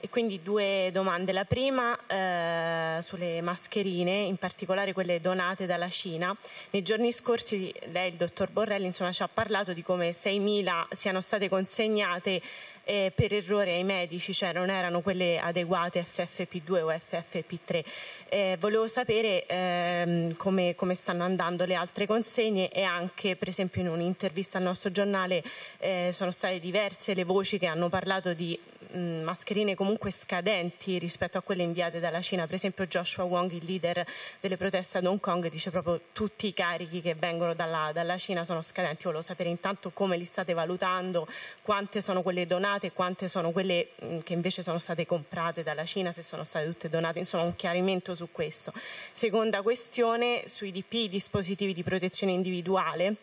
E quindi due domande. La prima eh, sulle mascherine, in particolare quelle donate dalla Cina. Nei giorni scorsi lei, il dottor Borrelli, insomma, ci ha parlato di come 6.000 siano state consegnate eh, per errore ai medici, cioè non erano quelle adeguate FFP2 o FFP3. Eh, volevo sapere ehm, come, come, stanno andando le altre consegne e anche, per esempio, in un'intervista al nostro giornale eh, sono state diverse le voci che hanno parlato di mh, mm, mascherine comunque scadenti rispetto a quelle inviate dalla Cina. Per esempio Joshua Wong, il leader delle proteste ad Hong Kong, dice proprio tutti i carichi che vengono dalla, dalla Cina sono scadenti. Volevo sapere intanto come li state valutando, quante sono quelle donate, quante sono quelle mm, che invece sono state comprate dalla Cina, se sono state tutte donate. Insomma un chiarimento su questo. Seconda questione sui DP, dispositivi di protezione individuale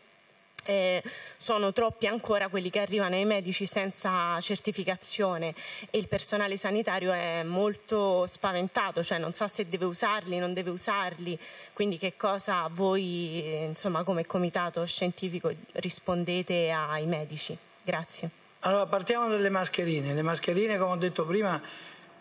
eh, sono troppi ancora quelli che arrivano ai medici senza certificazione e il personale sanitario è molto spaventato, cioè non sa se deve usarli, non deve usarli, quindi che cosa voi insomma, come comitato scientifico rispondete ai medici? Grazie. Allora partiamo dalle mascherine, le mascherine come ho detto prima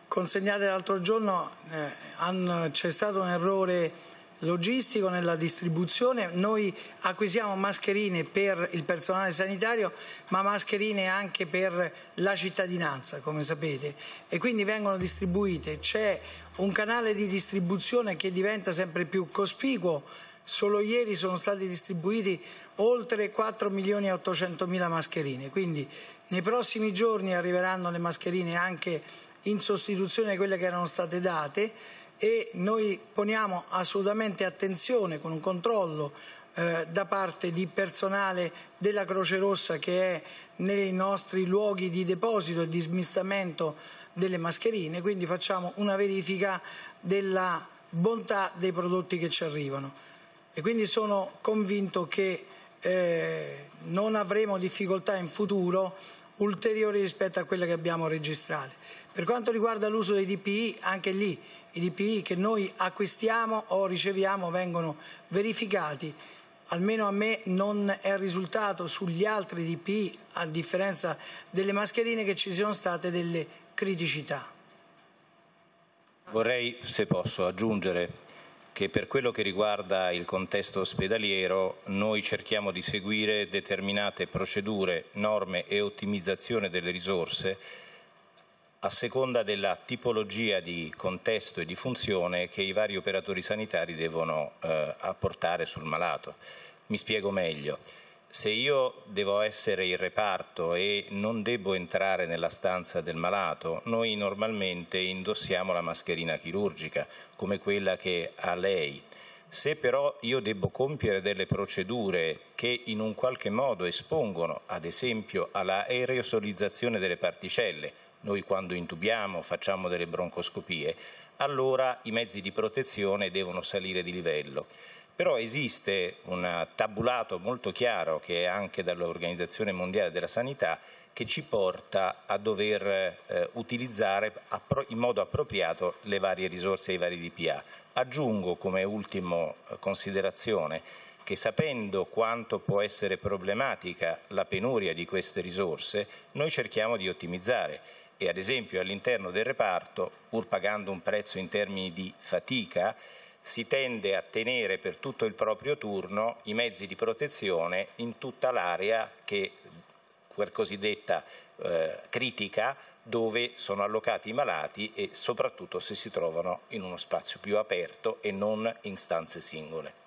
consegnate l'altro giorno eh, c'è stato un errore logistico, nella distribuzione. Noi acquisiamo mascherine per il personale sanitario, ma mascherine anche per la cittadinanza, come sapete, e quindi vengono distribuite. C'è un canale di distribuzione che diventa sempre più cospicuo. Solo ieri sono stati distribuiti oltre 4 milioni e 800 mila mascherine, quindi nei prossimi giorni arriveranno le mascherine anche in sostituzione di quelle che erano state date e noi poniamo assolutamente attenzione con un controllo eh, da parte di personale della Croce Rossa che è nei nostri luoghi di deposito e di smistamento delle mascherine, quindi facciamo una verifica della bontà dei prodotti che ci arrivano e quindi sono convinto che eh, non avremo difficoltà in futuro ulteriori rispetto a quelle che abbiamo registrate. Per quanto riguarda l'uso dei DPI, anche lì i DPI che noi acquistiamo o riceviamo vengono verificati. Almeno a me non è risultato sugli altri DPI, a differenza delle mascherine, che ci siano state delle criticità. Vorrei, se posso, aggiungere che per quello che riguarda il contesto ospedaliero noi cerchiamo di seguire determinate procedure, norme e ottimizzazione delle risorse a seconda della tipologia di contesto e di funzione che i vari operatori sanitari devono eh, apportare sul malato. Mi spiego meglio. Se io devo essere in reparto e non devo entrare nella stanza del malato, noi normalmente indossiamo la mascherina chirurgica, come quella che ha lei. Se però io devo compiere delle procedure che in un qualche modo espongono, ad esempio, alla aerosolizzazione delle particelle, noi quando intubiamo facciamo delle broncoscopie, allora i mezzi di protezione devono salire di livello. Però esiste un tabulato molto chiaro che è anche dall'Organizzazione Mondiale della Sanità che ci porta a dover eh, utilizzare in modo appropriato le varie risorse e i vari DPA. Aggiungo come ultima eh, considerazione che sapendo quanto può essere problematica la penuria di queste risorse, noi cerchiamo di ottimizzare e ad esempio all'interno del reparto, pur pagando un prezzo in termini di fatica, si tende a tenere per tutto il proprio turno i mezzi di protezione in tutta l'area che per cosiddetta eh, critica dove sono allocati i malati e soprattutto se si trovano in uno spazio più aperto e non in stanze singole.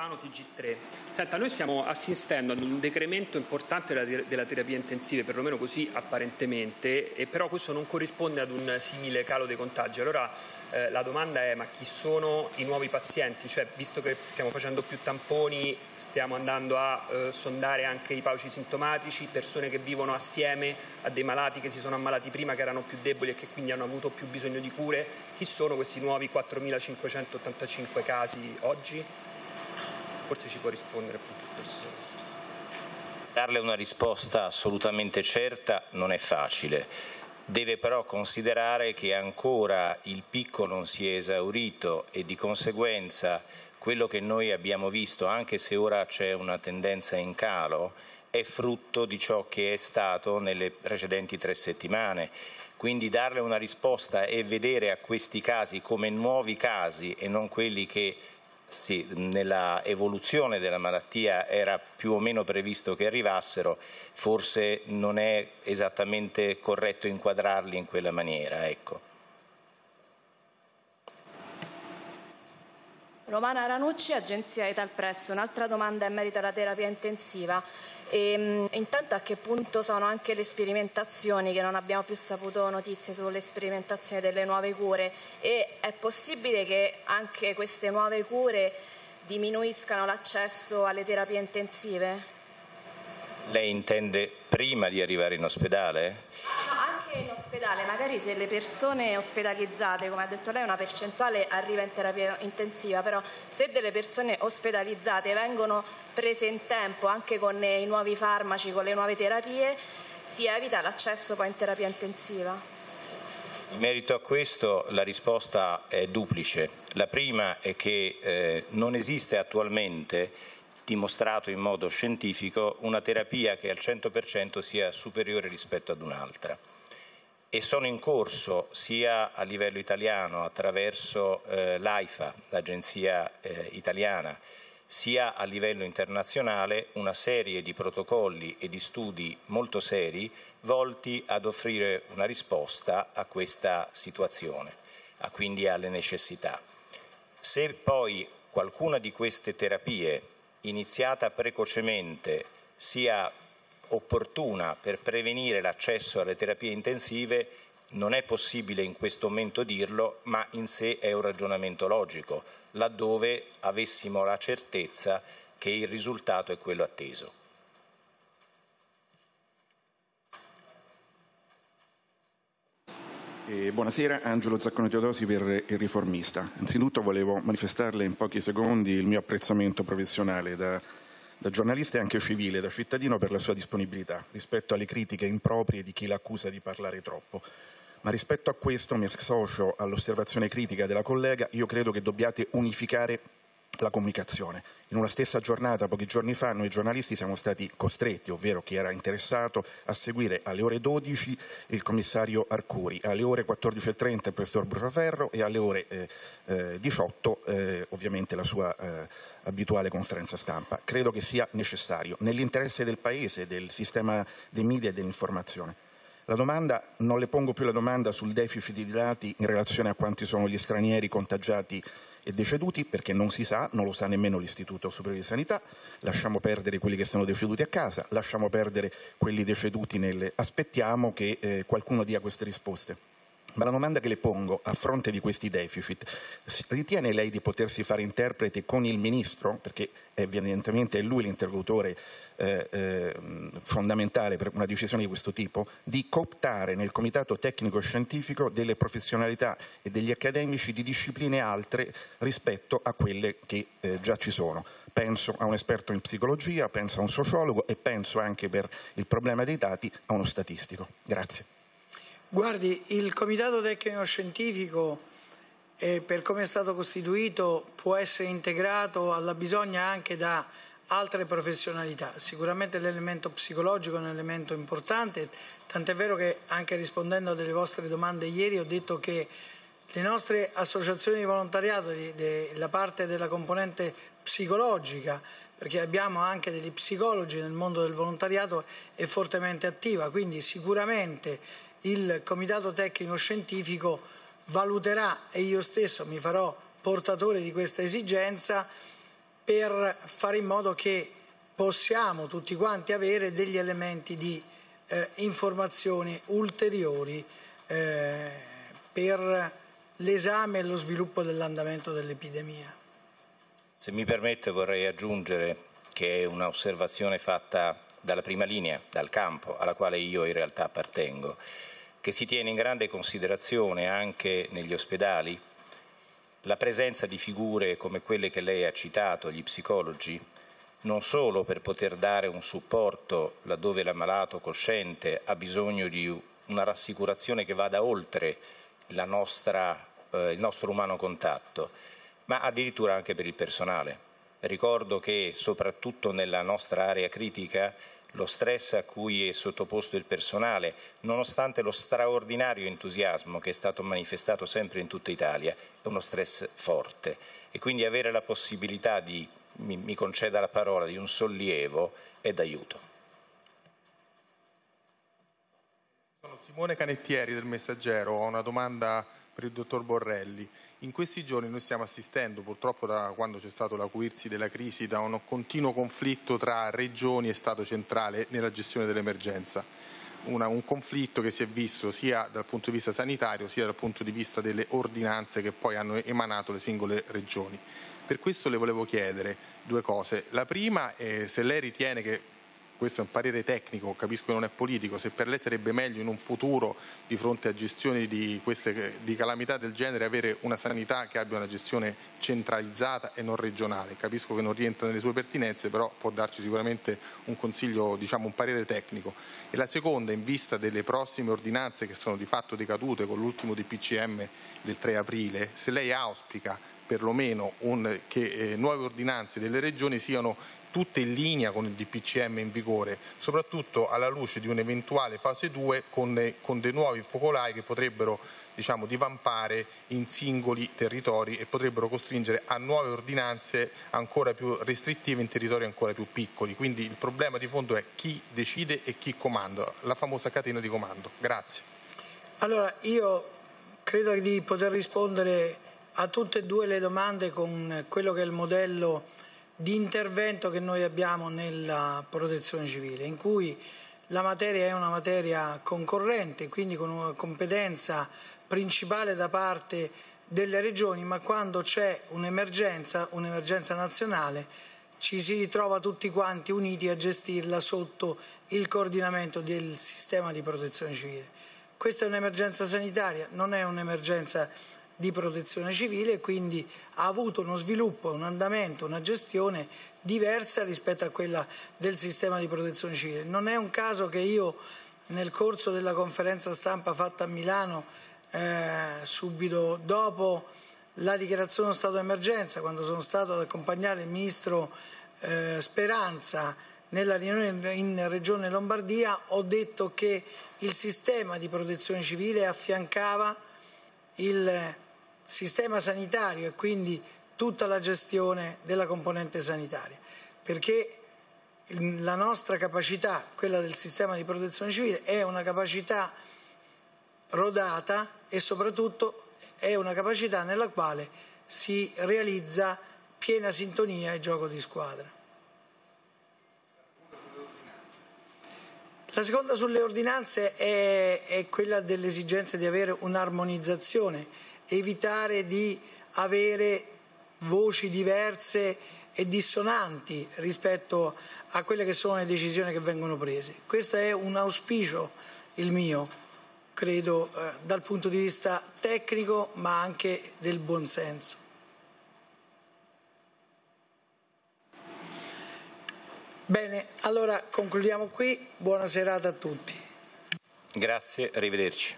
Alfano TG3. Senta, noi stiamo assistendo ad un decremento importante della, della terapia intensiva, perlomeno così apparentemente, e però questo non corrisponde ad un simile calo dei contagi. Allora eh, la domanda è ma chi sono i nuovi pazienti? Cioè, visto che stiamo facendo più tamponi, stiamo andando a eh, sondare anche i pauci sintomatici, persone che vivono assieme a dei malati che si sono ammalati prima, che erano più deboli e che quindi hanno avuto più bisogno di cure. Chi sono questi nuovi 4.585 casi oggi? forse ci può rispondere appunto questo Darle una risposta assolutamente certa non è facile, deve però considerare che ancora il picco non si è esaurito e di conseguenza quello che noi abbiamo visto, anche se ora c'è una tendenza in calo, è frutto di ciò che è stato nelle precedenti tre settimane. Quindi darle una risposta e vedere a questi casi come nuovi casi e non quelli che sì, nella evoluzione della malattia era più o meno previsto che arrivassero, forse non è esattamente corretto inquadrarli in quella maniera. Ecco. Romana Ranucci, agenzia Ital Un'altra domanda in merito alla terapia intensiva. E, mm, intanto a che punto sono anche le sperimentazioni, che non abbiamo più saputo notizie sulle sperimentazioni delle nuove cure e è possibile che anche queste nuove cure diminuiscano l'accesso alle terapie intensive? Lei intende prima di arrivare in ospedale? No, anche in ospedale generale, magari se le persone ospedalizzate, come ha detto lei, una percentuale arriva in terapia intensiva, però se delle persone ospedalizzate vengono prese in tempo anche con i nuovi farmaci, con le nuove terapie, si evita l'accesso poi in terapia intensiva? In merito a questo la risposta è duplice. La prima è che eh, non esiste attualmente dimostrato in modo scientifico una terapia che al 100% sia superiore rispetto ad un'altra e sono in corso sia a livello italiano attraverso eh, l'AIFA, l'agenzia eh, italiana, sia a livello internazionale una serie di protocolli e di studi molto seri volti ad offrire una risposta a questa situazione, a quindi alle necessità. Se poi qualcuna di queste terapie iniziata precocemente sia opportuna per prevenire l'accesso alle terapie intensive non è possibile in questo momento dirlo, ma in sé è un ragionamento logico, laddove avessimo la certezza che il risultato è quello atteso. Eh, buonasera, Angelo Zaccone Teodosi per Il Riformista. Innanzitutto volevo manifestarle in pochi secondi il mio apprezzamento professionale da da giornalista e anche civile, da cittadino per la sua disponibilità rispetto alle critiche improprie di chi l'accusa di parlare troppo. Ma rispetto a questo mi associo all'osservazione critica della collega, io credo che dobbiate unificare la comunicazione. In una stessa giornata, pochi giorni fa, noi giornalisti siamo stati costretti, ovvero chi era interessato, a seguire alle ore 12 il commissario Arcuri, alle ore 14.30 il professor Brucaferro e alle ore eh, eh, 18 eh, ovviamente la sua eh, abituale conferenza stampa. Credo che sia necessario, nell'interesse del Paese, del sistema dei media e dell'informazione. La domanda, non le pongo più la domanda sul deficit di dati in relazione a quanti sono gli stranieri contagiati e deceduti perché non si sa, non lo sa nemmeno l'Istituto Superiore di Sanità, lasciamo perdere quelli che sono deceduti a casa, lasciamo perdere quelli deceduti nelle... aspettiamo che eh, qualcuno dia queste risposte. Ma la domanda che le pongo, a fronte di questi deficit, ritiene lei di potersi fare interprete con il Ministro? Perché evidentemente è lui l'interlocutore eh, eh, fondamentale per una decisione di questo tipo, di cooptare nel Comitato Tecnico-Scientifico delle professionalità e degli accademici di discipline altre rispetto a quelle che eh, già ci sono. Penso a un esperto in psicologia, penso a un sociologo e penso anche per il problema dei dati a uno statistico. Grazie. Guardi, il Comitato Tecnico-Scientifico, eh, per come è stato costituito, può essere integrato alla bisogna anche da altre professionalità. Sicuramente l'elemento psicologico è un elemento importante, tant'è vero che anche rispondendo a delle vostre domande ieri ho detto che le nostre associazioni di volontariato, la parte della componente psicologica, perché abbiamo anche degli psicologi nel mondo del volontariato, è fortemente attiva, quindi sicuramente il Comitato Tecnico Scientifico valuterà e io stesso mi farò portatore di questa esigenza per fare in modo che possiamo tutti quanti avere degli elementi di eh, informazioni ulteriori eh, per l'esame e lo sviluppo dell'andamento dell'epidemia. Se mi permette vorrei aggiungere che è un'osservazione fatta dalla prima linea, dal campo, alla quale io in realtà appartengo che si tiene in grande considerazione anche negli ospedali la presenza di figure come quelle che lei ha citato, gli psicologi, non solo per poter dare un supporto laddove l'ammalato cosciente ha bisogno di una rassicurazione che vada oltre nostra, eh, il nostro umano contatto, ma addirittura anche per il personale. Ricordo che soprattutto nella nostra area critica lo stress a cui è sottoposto il personale, nonostante lo straordinario entusiasmo che è stato manifestato sempre in tutta Italia, è uno stress forte e quindi avere la possibilità di, mi, mi conceda la parola, di un sollievo è d'aiuto. Sono Simone Canettieri del Messaggero, ho una domanda per il dottor Borrelli. In questi giorni noi stiamo assistendo, purtroppo da quando c'è stato l'acuirsi della crisi, da un continuo conflitto tra regioni e Stato centrale nella gestione dell'emergenza. un conflitto che si è visto sia dal punto di vista sanitario sia dal punto di vista delle ordinanze che poi hanno emanato le singole regioni. Per questo le volevo chiedere due cose. La prima è se lei ritiene che questo è un parere tecnico, capisco che non è politico, se per lei sarebbe meglio in un futuro di fronte a gestioni di, queste, di calamità del genere avere una sanità che abbia una gestione centralizzata e non regionale. Capisco che non rientra nelle sue pertinenze, però può darci sicuramente un consiglio, diciamo un parere tecnico. E la seconda, in vista delle prossime ordinanze che sono di fatto decadute con l'ultimo DPCM del 3 aprile, se lei auspica perlomeno un, che eh, nuove ordinanze delle regioni siano tutte in linea con il DPCM in vigore, soprattutto alla luce di un'eventuale fase 2 con, con, dei nuovi focolai che potrebbero diciamo, divampare in singoli territori e potrebbero costringere a nuove ordinanze ancora più restrittive in territori ancora più piccoli. Quindi il problema di fondo è chi decide e chi comanda, la famosa catena di comando. Grazie. Allora, io credo di poter rispondere a tutte e due le domande con quello che è il modello di intervento che noi abbiamo nella protezione civile, in cui la materia è una materia concorrente, quindi con una competenza principale da parte delle regioni, ma quando c'è un'emergenza, un'emergenza nazionale, ci si ritrova tutti quanti uniti a gestirla sotto il coordinamento del sistema di protezione civile. Questa è un'emergenza sanitaria, non è un'emergenza di protezione civile e quindi ha avuto uno sviluppo, un andamento, una gestione diversa rispetto a quella del sistema di protezione civile. Non è un caso che io nel corso della conferenza stampa fatta a Milano eh, subito dopo la dichiarazione dello stato d'emergenza, quando sono stato ad accompagnare il ministro eh, Speranza nella riunione in Regione Lombardia, ho detto che il sistema di protezione civile affiancava il sistema sanitario e quindi tutta la gestione della componente sanitaria, perché la nostra capacità, quella del sistema di protezione civile, è una capacità rodata e soprattutto è una capacità nella quale si realizza piena sintonia e gioco di squadra. La seconda sulle ordinanze è, è quella dell'esigenza di avere un'armonizzazione evitare di avere voci diverse e dissonanti rispetto a quelle che sono le decisioni che vengono prese. Questo è un auspicio, il mio, credo, eh, dal punto di vista tecnico ma anche del buonsenso. Bene, allora concludiamo qui, buona serata a tutti. Grazie, arrivederci.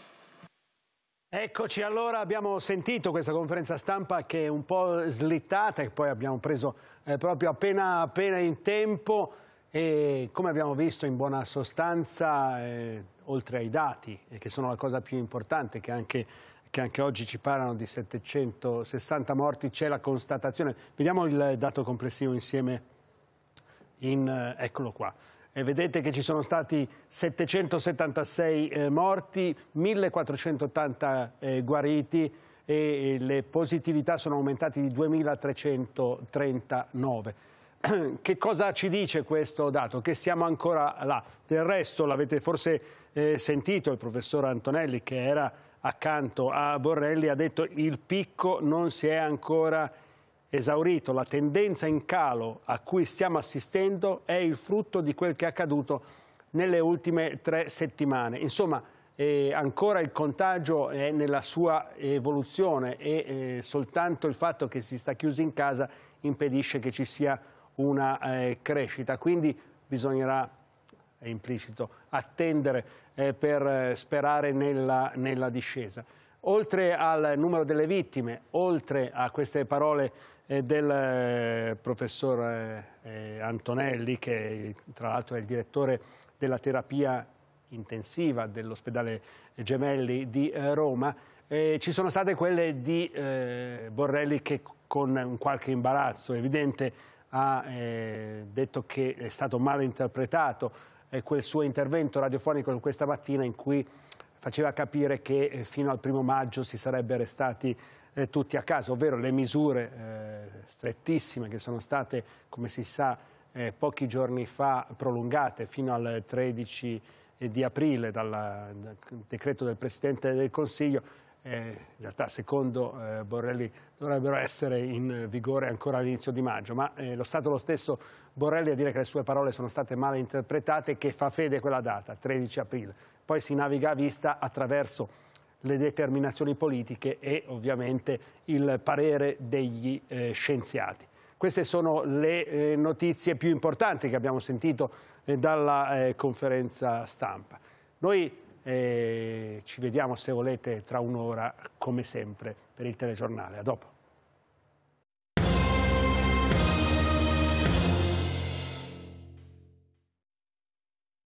Eccoci allora, abbiamo sentito questa conferenza stampa che è un po' slittata e poi abbiamo preso eh, proprio appena, appena, in tempo e come abbiamo visto in buona sostanza, eh, oltre ai dati, eh, che sono la cosa più importante, che anche, che anche oggi ci parlano di 760 morti, c'è la constatazione. Vediamo il dato complessivo insieme, in, eh, eccolo qua e vedete che ci sono stati 776 eh, morti, 1480 eh, guariti e eh, le positività sono aumentate di 2339. Che cosa ci dice questo dato? Che siamo ancora là. Del resto l'avete forse eh, sentito, il professor Antonelli che era accanto a Borrelli ha detto che il picco non si è ancora esaurito, la tendenza in calo a cui stiamo assistendo è il frutto di quel che è accaduto nelle ultime tre settimane. Insomma, eh, ancora il contagio è nella sua evoluzione e eh, soltanto il fatto che si sta chiusi in casa impedisce che ci sia una eh, crescita. Quindi bisognerà, è implicito, attendere eh, per eh, sperare nella, nella discesa. Oltre al numero delle vittime, oltre a queste parole del eh, professor eh, Antonelli che tra l'altro è il direttore della terapia intensiva dell'ospedale Gemelli di eh, Roma. Eh, ci sono state quelle di eh, Borrelli che con un qualche imbarazzo evidente ha eh, detto che è stato mal interpretato quel suo intervento radiofonico questa mattina in cui faceva capire che fino al primo maggio si sarebbe restati eh, tutti a casa, ovvero le misure eh, strettissime che sono state, come si sa, eh, pochi giorni fa prolungate fino al 13 eh, di aprile dal, dal decreto del Presidente del Consiglio, eh, in realtà secondo eh, Borrelli dovrebbero essere in vigore ancora all'inizio di maggio, ma lo Stato lo stesso Borrelli a dire che le sue parole sono state male interpretate e che fa fede quella data, 13 aprile. Poi si naviga a vista attraverso le determinazioni politiche e ovviamente il parere degli eh, scienziati. Queste sono le eh, notizie più importanti che abbiamo sentito eh, dalla eh, conferenza stampa. Noi eh, ci vediamo se volete tra un'ora come sempre per il telegiornale. A dopo.